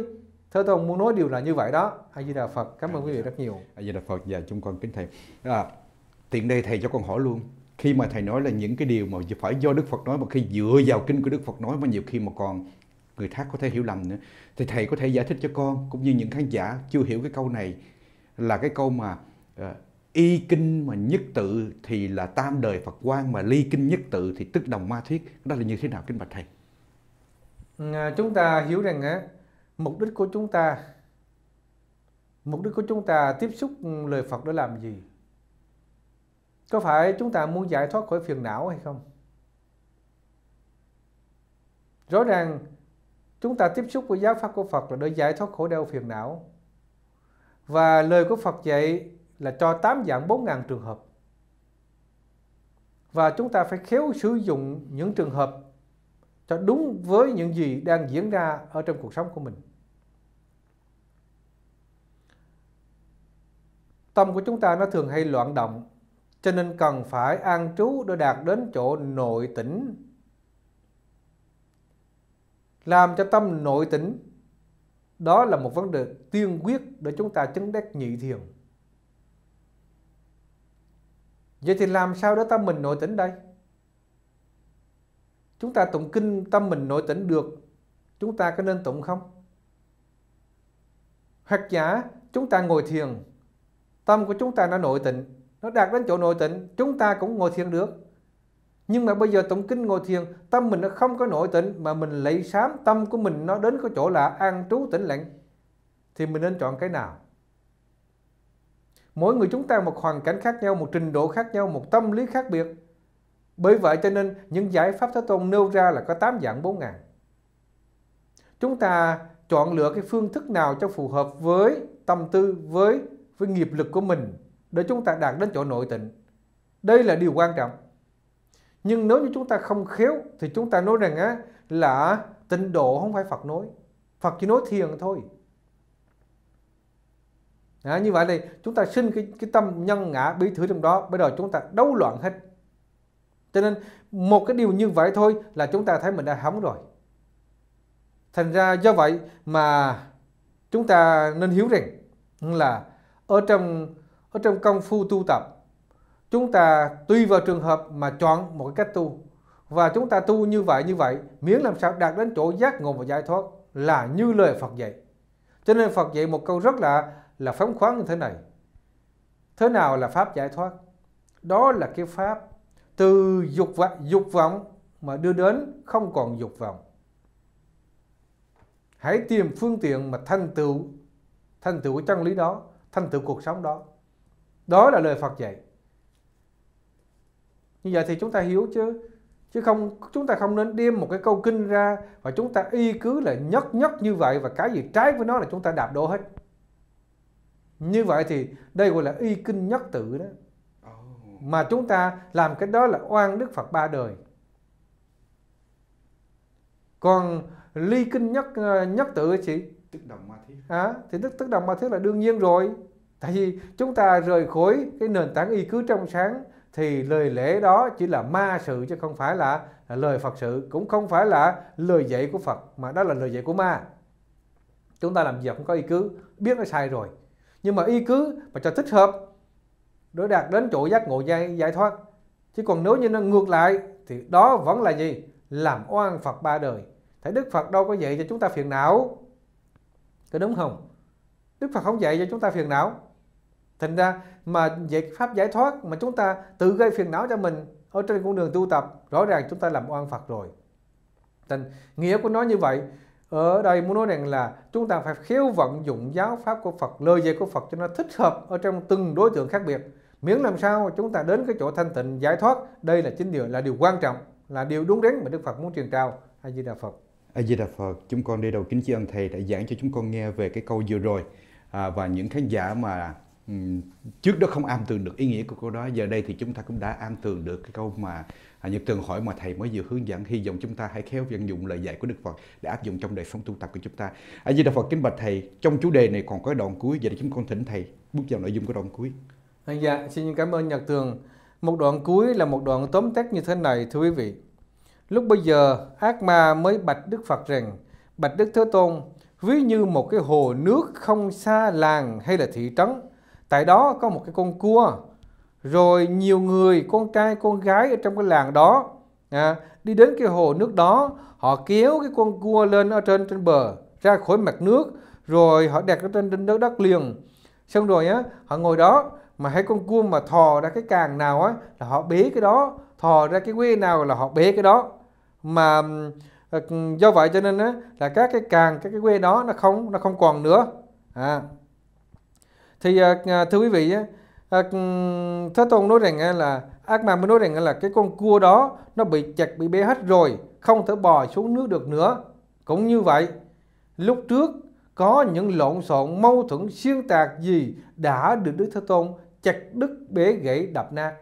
thưa Tôn muốn nói điều là như vậy đó. A Di Đà Phật, cảm ơn quý vị rất nhiều. A Di Đà Phật và dạ, chúng con kính thầy. À, tiện đây thầy cho con hỏi luôn. Khi mà thầy nói là những cái điều mà phải do Đức Phật nói mà khi dựa vào kinh của Đức Phật nói mà nhiều khi mà còn người khác có thể hiểu lầm nữa. Thì thầy có thể giải thích cho con cũng như những khán giả chưa hiểu cái câu này là cái câu mà à, y kinh mà nhất tự thì là tam đời Phật quan mà ly kinh nhất tự thì tức đồng ma thuyết đó là như thế nào kính bạch thầy à, chúng ta hiểu rằng á mục đích của chúng ta mục đích của chúng ta tiếp xúc lời Phật để làm gì có phải chúng ta muốn giải thoát khỏi phiền não hay không rõ ràng chúng ta tiếp xúc với giáo pháp của Phật là để giải thoát khỏi đau phiền não và lời của Phật dạy là cho tám dạng bốn ngàn trường hợp. Và chúng ta phải khéo sử dụng những trường hợp cho đúng với những gì đang diễn ra ở trong cuộc sống của mình. Tâm của chúng ta nó thường hay loạn động, cho nên cần phải an trú để đạt đến chỗ nội tỉnh. Làm cho tâm nội tỉnh, đó là một vấn đề tiên quyết để chúng ta chứng đắc nhị thiền. Vậy thì làm sao để tâm mình nội tỉnh đây? Chúng ta tụng kinh tâm mình nội tỉnh được Chúng ta có nên tụng không? Hoặc giả chúng ta ngồi thiền Tâm của chúng ta nó nội tịnh Nó đạt đến chỗ nội tịnh Chúng ta cũng ngồi thiền được Nhưng mà bây giờ tụng kinh ngồi thiền Tâm mình nó không có nội tịnh Mà mình lấy sám tâm của mình nó đến cái chỗ là an trú tĩnh lặng Thì mình nên chọn cái nào? mỗi người chúng ta một hoàn cảnh khác nhau một trình độ khác nhau một tâm lý khác biệt bởi vậy cho nên những giải pháp Thế Tôn nêu ra là có 8 dạng 4 ngàn. Chúng ta chọn lựa cái phương thức nào cho phù hợp với tâm tư, với với nghiệp lực của mình để chúng ta đạt đến chỗ nội tịnh. Đây là điều quan trọng. Nhưng nếu như chúng ta không khéo thì chúng ta nói rằng á, là tịnh độ không phải Phật nói. Phật chỉ nói thiền thôi à, như vậy thì chúng ta sinh cái, cái tâm nhân ngã bi thử trong đó bây giờ chúng ta đấu loạn hết cho nên một cái điều như vậy thôi là chúng ta thấy mình đã hỏng rồi thành ra do vậy mà chúng ta nên hiểu rằng là ở trong ở trong công phu tu tập chúng ta tùy vào trường hợp mà chọn một cái cách tu và chúng ta tu như vậy như vậy miễn làm sao đạt đến chỗ giác ngộ và giải thoát là như lời Phật dạy cho nên Phật dạy một câu rất là là phóng khoáng như thế này thế nào là pháp giải thoát đó là cái pháp từ dục vọng dục vọng mà đưa đến không còn dục vọng hãy tìm phương tiện mà thành tựu thành tựu chân lý đó thành tựu cuộc sống đó đó là lời Phật dạy như vậy thì chúng ta hiểu chứ chứ không chúng ta không nên đem một cái câu kinh ra và chúng ta y cứ là nhất nhất như vậy và cái gì trái với nó là chúng ta đạp đổ hết như vậy thì đây gọi là y kinh nhất tử đó oh. mà chúng ta làm cái đó là oan đức phật ba đời còn ly kinh nhất ờ, nhất tử chị tức đồng ma thiết à, thì tức tức đồng ma thiết là đương nhiên rồi tại vì chúng ta rời khối cái nền tảng y cứ trong sáng thì lời lễ đó chỉ là ma sự chứ không phải là lời Phật sự cũng không phải là lời dạy của Phật mà đó là lời dạy của ma chúng ta làm gì không có y cứ biết nó sai rồi nhưng mà y cứ mà cho thích hợp để đạt đến chỗ giác ngộ giải, giải thoát chứ còn nếu như nó ngược lại thì đó vẫn là gì làm oan phật ba đời thế đức phật đâu có dạy cho chúng ta phiền não có đúng không đức phật không dạy cho chúng ta phiền não thành ra mà dạy pháp giải thoát mà chúng ta tự gây phiền não cho mình ở trên con đường tu tập rõ ràng chúng ta làm oan phật rồi thành nghĩa của nó như vậy ở đây muốn nói rằng là chúng ta phải khéo vận dụng giáo pháp của Phật lời dạy của Phật cho nó thích hợp ở trong từng đối tượng khác biệt miễn làm sao chúng ta đến cái chỗ thanh tịnh giải thoát đây là chính điều là điều quan trọng là điều đúng đắn mà Đức Phật muốn truyền trao A Di Đà Phật A Di Đà Phật chúng con đi đầu kính tri ân thầy đã giảng cho chúng con nghe về cái câu vừa rồi à, và những khán giả mà trước đó không am tường được ý nghĩa của câu đó giờ đây thì chúng ta cũng đã am tường được cái câu mà à, những từng hỏi mà thầy mới vừa hướng dẫn hy vọng chúng ta hãy khéo vận dụng lời dạy của đức phật để áp dụng trong đời sống tu tập của chúng ta a di đà phật kính bạch thầy trong chủ đề này còn có đoạn cuối vậy thì chúng con thỉnh thầy bước vào nội dung của đoạn cuối à, dạ xin cảm ơn nhật tường một đoạn cuối là một đoạn tóm tắt như thế này thưa quý vị lúc bây giờ ác ma mới bạch đức phật rằng bạch đức thế tôn ví như một cái hồ nước không xa làng hay là thị trấn tại đó có một cái con cua rồi nhiều người con trai con gái ở trong cái làng đó à, đi đến cái hồ nước đó họ kéo cái con cua lên ở trên trên bờ ra khỏi mặt nước rồi họ đặt ở trên trên đất đất liền xong rồi á họ ngồi đó mà thấy con cua mà thò ra cái càng nào á là họ bế cái đó thò ra cái quê nào là họ bế cái đó mà ờ, do vậy cho nên á, là các cái càng các cái quê đó nó không nó không còn nữa à. thì ờ, à, thưa quý vị á, à, Tôn nói rằng à, là ác ma mới nói rằng à, là cái con cua đó nó bị chặt bị bé hết rồi không thể bò xuống nước được nữa cũng như vậy lúc trước có những lộn xộn mâu thuẫn xuyên tạc gì đã được Đức Thế Tôn chặt đứt bế gãy đập nát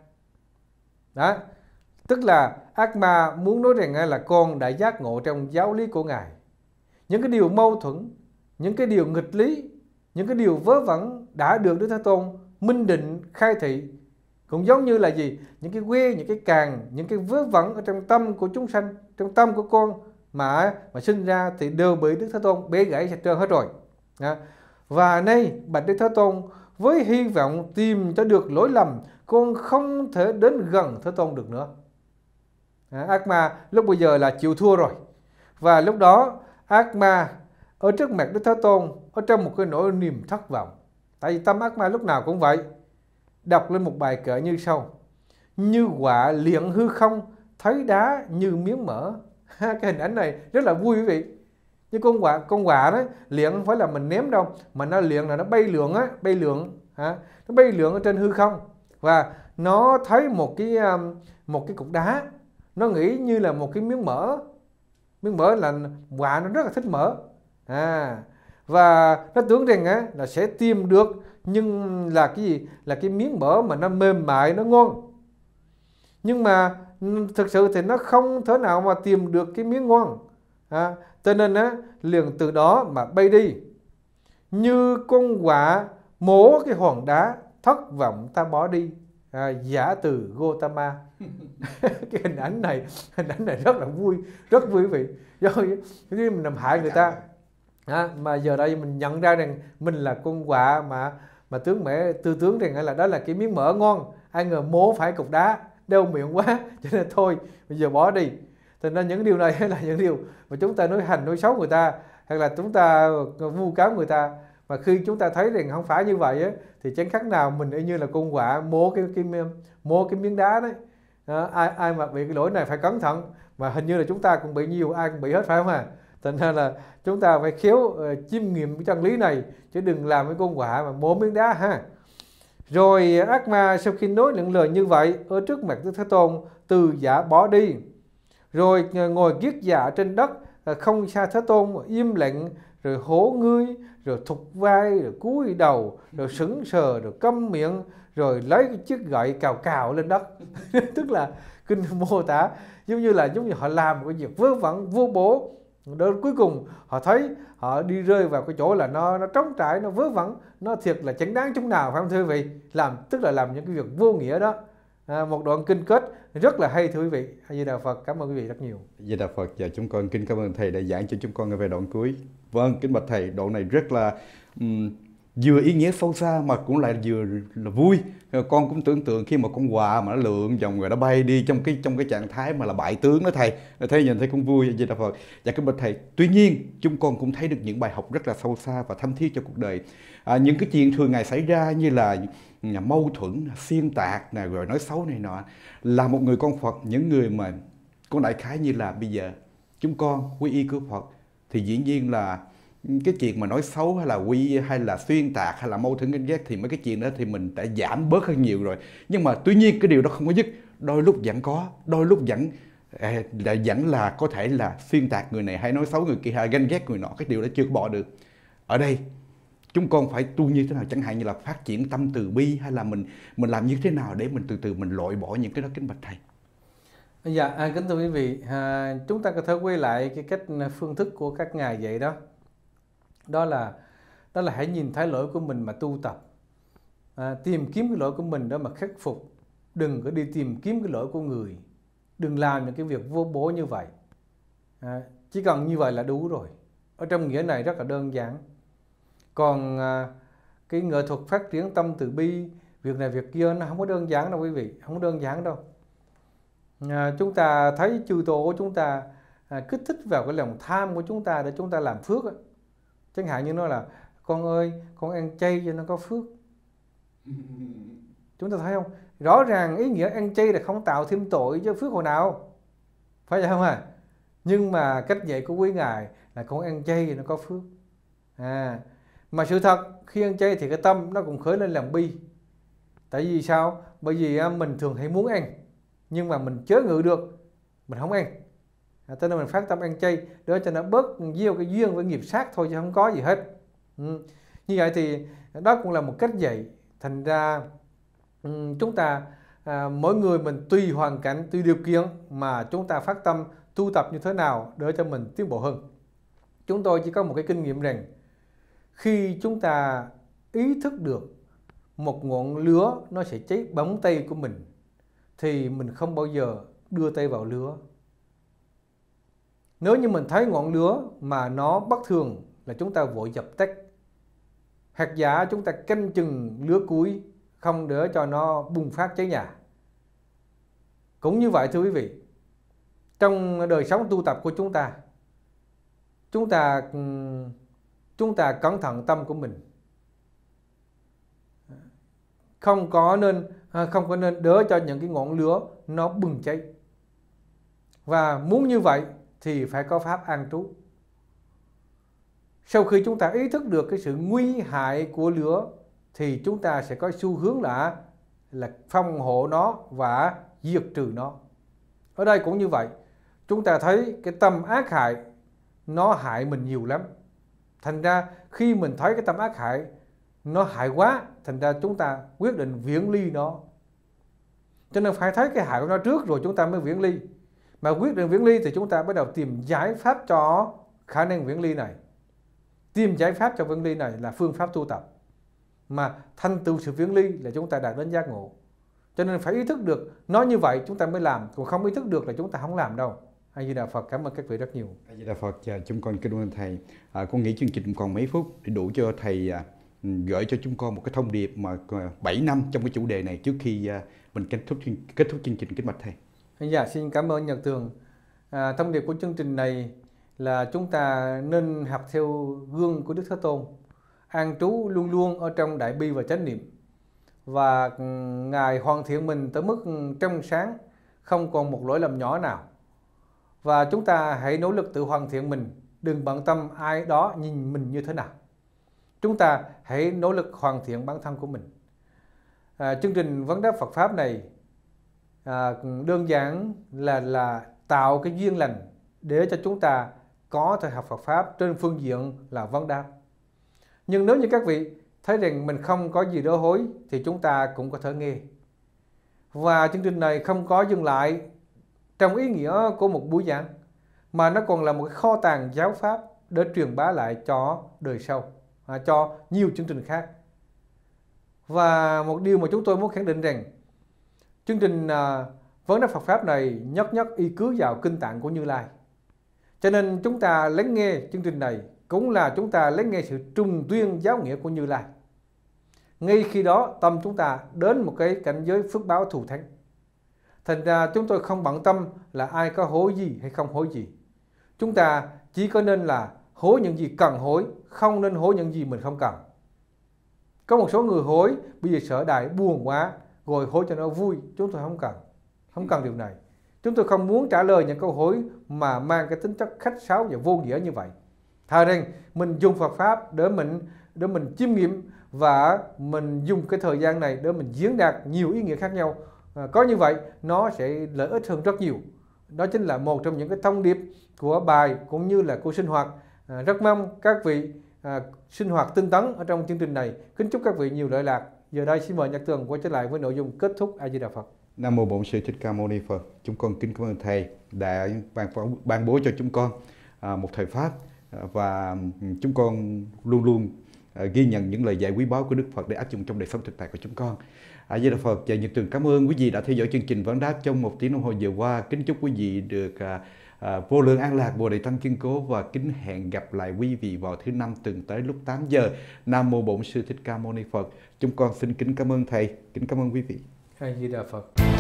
đó tức là ác ma muốn nói rằng à, là con đã giác ngộ trong giáo lý của ngài những cái điều mâu thuẫn những cái điều nghịch lý những cái điều vớ vẩn đã được Đức Thế Tôn minh định khai thị cũng giống như là gì những cái quê những cái càng những cái vớ vẩn ở trong tâm của chúng sanh trong tâm của con mà mà sinh ra thì đều bị đức thế tôn bế gãy sạch trơn hết rồi à. và nay bạch đức thế tôn với hy vọng tìm cho được lỗi lầm con không thể đến gần thế tôn được nữa à, ác ma lúc bây giờ là chịu thua rồi và lúc đó ác ma ở trước mặt đức thế tôn ở trong một cái nỗi niềm thất vọng Tại vì tâm ác ma lúc nào cũng vậy. Đọc lên một bài kệ như sau. Như quả liện hư không, thấy đá như miếng mỡ. cái hình ảnh này rất là vui quý vị. Như con quả con quả đó liện không phải là mình ném đâu mà nó liện là nó bay lượn á, bay lượn ha, nó bay lượn ở trên hư không và nó thấy một cái um, một cái cục đá nó nghĩ như là một cái miếng mỡ miếng mỡ là quả nó rất là thích mỡ à và nó tưởng rằng á, là sẽ tìm được nhưng là cái gì là cái miếng mỡ mà nó mềm mại nó ngon nhưng mà thực sự thì nó không thể nào mà tìm được cái miếng ngon à, cho nên á, liền từ đó mà bay đi như con quả mổ cái hòn đá thất vọng ta bỏ đi à, giả từ Gotama cái hình ảnh này hình ảnh này rất là vui rất vui vị do khi mình làm hại người ta à, mà giờ đây mình nhận ra rằng mình là con quạ mà mà tướng mẹ tư tướng rằng là đó là cái miếng mỡ ngon ai ngờ mố phải cục đá đeo miệng quá cho nên thôi bây giờ bỏ đi Thì nên những điều này là những điều mà chúng ta nói hành nói xấu người ta hay là chúng ta vu cáo người ta mà khi chúng ta thấy rằng không phải như vậy á, thì chán khắc nào mình y như là con quạ mố cái cái mố cái miếng đá đấy à, ai ai mà bị cái lỗi này phải cẩn thận mà hình như là chúng ta cũng bị nhiều ai cũng bị hết phải không à thành ra là chúng ta phải khiếu uh, ờ, chiêm nghiệm cái chân lý này chứ đừng làm cái công quả mà mổ miếng đá ha rồi ờ, ác ma sau khi nói những lời như vậy ở trước mặt Đức Thế Tôn từ giả bỏ đi rồi ờ, ngồi kiết dạ trên đất không xa Thế Tôn im lặng rồi hố ngươi rồi thục vai rồi cúi đầu rồi sững sờ rồi câm miệng rồi lấy cái chiếc gậy cào cào lên đất tức là kinh mô tả giống như là giống như họ làm một cái việc vớ vẩn vô bổ đến cuối cùng họ thấy họ đi rơi vào cái chỗ là nó nó trống trải nó vớ vẩn nó thiệt là chẳng đáng chúng nào phải không thưa quý vị làm tức là làm những cái việc vô nghĩa đó à, một đoạn kinh kết rất là hay thưa quý vị hay di đà phật cảm ơn quý vị rất nhiều di đà phật và dạ, chúng con kính cảm ơn thầy đã giảng cho chúng con về đoạn cuối vâng kính bạch thầy đoạn này rất là um, vừa ý nghĩa sâu xa mà cũng lại vừa là vui con cũng tưởng tượng khi mà con quà mà nó lượn vòng rồi nó bay đi trong cái trong cái trạng thái mà là bại tướng đó thầy thấy nhìn thấy cũng vui vậy là phật và cái bậc thầy tuy nhiên chúng con cũng thấy được những bài học rất là sâu xa và thâm thiết cho cuộc đời à, những cái chuyện thường ngày xảy ra như là mâu thuẫn xuyên tạc nè rồi nói xấu này nọ là một người con phật những người mà con đại khái như là bây giờ chúng con quy y của phật thì dĩ nhiên là cái chuyện mà nói xấu hay là quy hay là xuyên tạc hay là mâu thuẫn ganh ghét thì mấy cái chuyện đó thì mình đã giảm bớt hơn nhiều rồi nhưng mà tuy nhiên cái điều đó không có dứt đôi lúc vẫn có đôi lúc vẫn à, là vẫn là có thể là xuyên tạc người này hay nói xấu người kia hay ganh ghét người nọ cái điều đó chưa bỏ được ở đây chúng con phải tu như thế nào chẳng hạn như là phát triển tâm từ bi hay là mình mình làm như thế nào để mình từ từ mình loại bỏ những cái đó kính bạch thầy dạ à, kính thưa quý vị à, chúng ta có thể quay lại cái cách à, phương thức của các ngài vậy đó đó là đó là hãy nhìn thấy lỗi của mình mà tu tập à, tìm kiếm cái lỗi của mình đó mà khắc phục đừng có đi tìm kiếm cái lỗi của người đừng làm những cái việc vô bổ như vậy à, chỉ cần như vậy là đủ rồi ở trong nghĩa này rất là đơn giản còn à, cái nghệ thuật phát triển tâm từ bi việc này việc kia nó không có đơn giản đâu quý vị không có đơn giản đâu à, chúng ta thấy chư tổ chúng ta à, kích thích vào cái lòng tham của chúng ta để chúng ta làm phước ấy chẳng hạn như nói là con ơi con ăn chay cho nó có phước chúng ta thấy không rõ ràng ý nghĩa ăn chay là không tạo thêm tội cho phước hồi nào phải vậy không à nhưng mà cách dạy của quý ngài là con ăn chay thì nó có phước à mà sự thật khi ăn chay thì cái tâm nó cũng khởi lên làm bi tại vì sao bởi vì à, mình thường hay muốn ăn nhưng mà mình chớ ngự được mình không ăn à, cho nên mình phát tâm ăn chay để cho nó bớt gieo cái duyên với nghiệp sát thôi chứ không có gì hết ừ. như vậy thì đó cũng là một cách dạy thành ra ừ, chúng ta à, mỗi người mình tùy hoàn cảnh tùy điều kiện mà chúng ta phát tâm tu tập như thế nào để cho mình tiến bộ hơn chúng tôi chỉ có một cái kinh nghiệm rằng khi chúng ta ý thức được một ngọn lửa nó sẽ cháy bóng tay của mình thì mình không bao giờ đưa tay vào lửa nếu như mình thấy ngọn lửa mà nó bất thường là chúng ta vội dập tắt. Hạt giả chúng ta canh chừng lửa cuối không để cho nó bùng phát cháy nhà. Cũng như vậy thưa quý vị, trong đời sống tu tập của chúng ta, chúng ta chúng ta cẩn thận tâm của mình. Không có nên không có nên đỡ cho những cái ngọn lửa nó bừng cháy. Và muốn như vậy thì phải có pháp an trú sau khi chúng ta ý thức được cái sự nguy hại của lửa thì chúng ta sẽ có xu hướng là là phòng hộ nó và diệt trừ nó ở đây cũng như vậy chúng ta thấy cái tâm ác hại nó hại mình nhiều lắm thành ra khi mình thấy cái tâm ác hại nó hại quá thành ra chúng ta quyết định viễn ly nó cho nên phải thấy cái hại của nó trước rồi chúng ta mới viễn ly mà quyết định viễn ly thì chúng ta bắt đầu tìm giải pháp cho khả năng viễn ly này tìm giải pháp cho viễn ly này là phương pháp tu tập mà thành tựu sự viễn ly là chúng ta đạt đến giác ngộ cho nên phải ý thức được nói như vậy chúng ta mới làm còn không ý thức được là chúng ta không làm đâu a di đà phật cảm ơn các vị rất nhiều a di đà phật à, chúng con kính ơn thầy à, con nghĩ chương trình còn mấy phút để đủ cho thầy à, ừ, gửi cho chúng con một cái thông điệp mà 7 à, năm trong cái chủ đề này trước khi à, mình kết thúc kết thúc chương trình kính bạch thầy Khán giả xin cảm ơn Nhật Thường. À, thông điệp của chương trình này là chúng ta nên học theo gương của Đức Thế Tôn. An trú luôn luôn ở trong đại bi và chánh niệm. Và ừ, Ngài hoàn thiện mình tới mức trong sáng, không còn một lỗi lầm nhỏ nào. Và chúng ta hãy nỗ lực tự hoàn thiện mình, đừng bận tâm ai đó nhìn mình như thế nào. Chúng ta hãy nỗ lực hoàn thiện bản thân của mình. À, chương trình Vấn đáp Phật Pháp này à, đơn giản là là tạo cái duyên lành để cho chúng ta có thể học Phật pháp trên phương diện là vấn đáp nhưng nếu như các vị thấy rằng mình không có gì đỡ hối thì chúng ta cũng có thể nghe và chương trình này không có dừng lại trong ý nghĩa của một buổi giảng mà nó còn là một kho tàng giáo pháp để truyền bá lại cho đời sau à, cho nhiều chương trình khác và một điều mà chúng tôi muốn khẳng định rằng Chương trình à, Vấn đáp Phật Pháp này nhất nhất y cứ vào kinh tạng của Như Lai. Cho nên chúng ta lắng nghe chương trình này cũng là chúng ta lắng nghe sự trùng tuyên giáo nghĩa của Như Lai. Ngay khi đó tâm chúng ta đến một cái cảnh giới phước báo thù thắng. Thành ra chúng tôi không bận tâm là ai có hối gì hay không hối gì. Chúng ta chỉ có nên là hối những gì cần hối, không nên hối những gì mình không cần. Có một số người hối bây giờ sợ đại buồn quá gọi khối cho nó vui chúng tôi không cần không ừ. cần điều này chúng tôi không muốn trả lời những câu hỏi mà mang cái tính chất khách sáo và vô nghĩa như vậy thời rằng mình dùng Phật pháp để mình để mình chiêm nghiệm và mình dùng cái thời gian này để mình diễn đạt nhiều ý nghĩa khác nhau à, có như vậy nó sẽ lợi ích hơn rất nhiều đó chính là một trong những cái thông điệp của bài cũng như là của sinh hoạt à, rất mong các vị à, sinh hoạt tinh tấn ở trong chương trình này kính chúc các vị nhiều lợi lạc Giờ đây xin mời Nhật Tường quay trở lại với nội dung kết thúc A Di Đà Phật. Nam mô Bổn Sư Thích Ca Mâu Ni Phật. Chúng con kính cảm ơn thầy đã ban ban bố cho chúng con à, một thời pháp à, và chúng con luôn luôn à, ghi nhận những lời dạy quý báu của Đức Phật để áp dụng trong đời sống thực tại của chúng con. A Di Đà Phật và Nhật Tường cảm ơn quý vị đã theo dõi chương trình vấn đáp trong một tiếng đồng hồ vừa qua. Kính chúc quý vị được À, vô lượng an lạc Bồ Đề Tăng Kiên Cố và kính hẹn gặp lại quý vị vào thứ năm tuần tới lúc 8 giờ. Nam Mô Bổn Sư Thích Ca Mâu Ni Phật. Chúng con xin kính cảm ơn Thầy, kính cảm ơn quý vị. Khai Di Đà Phật.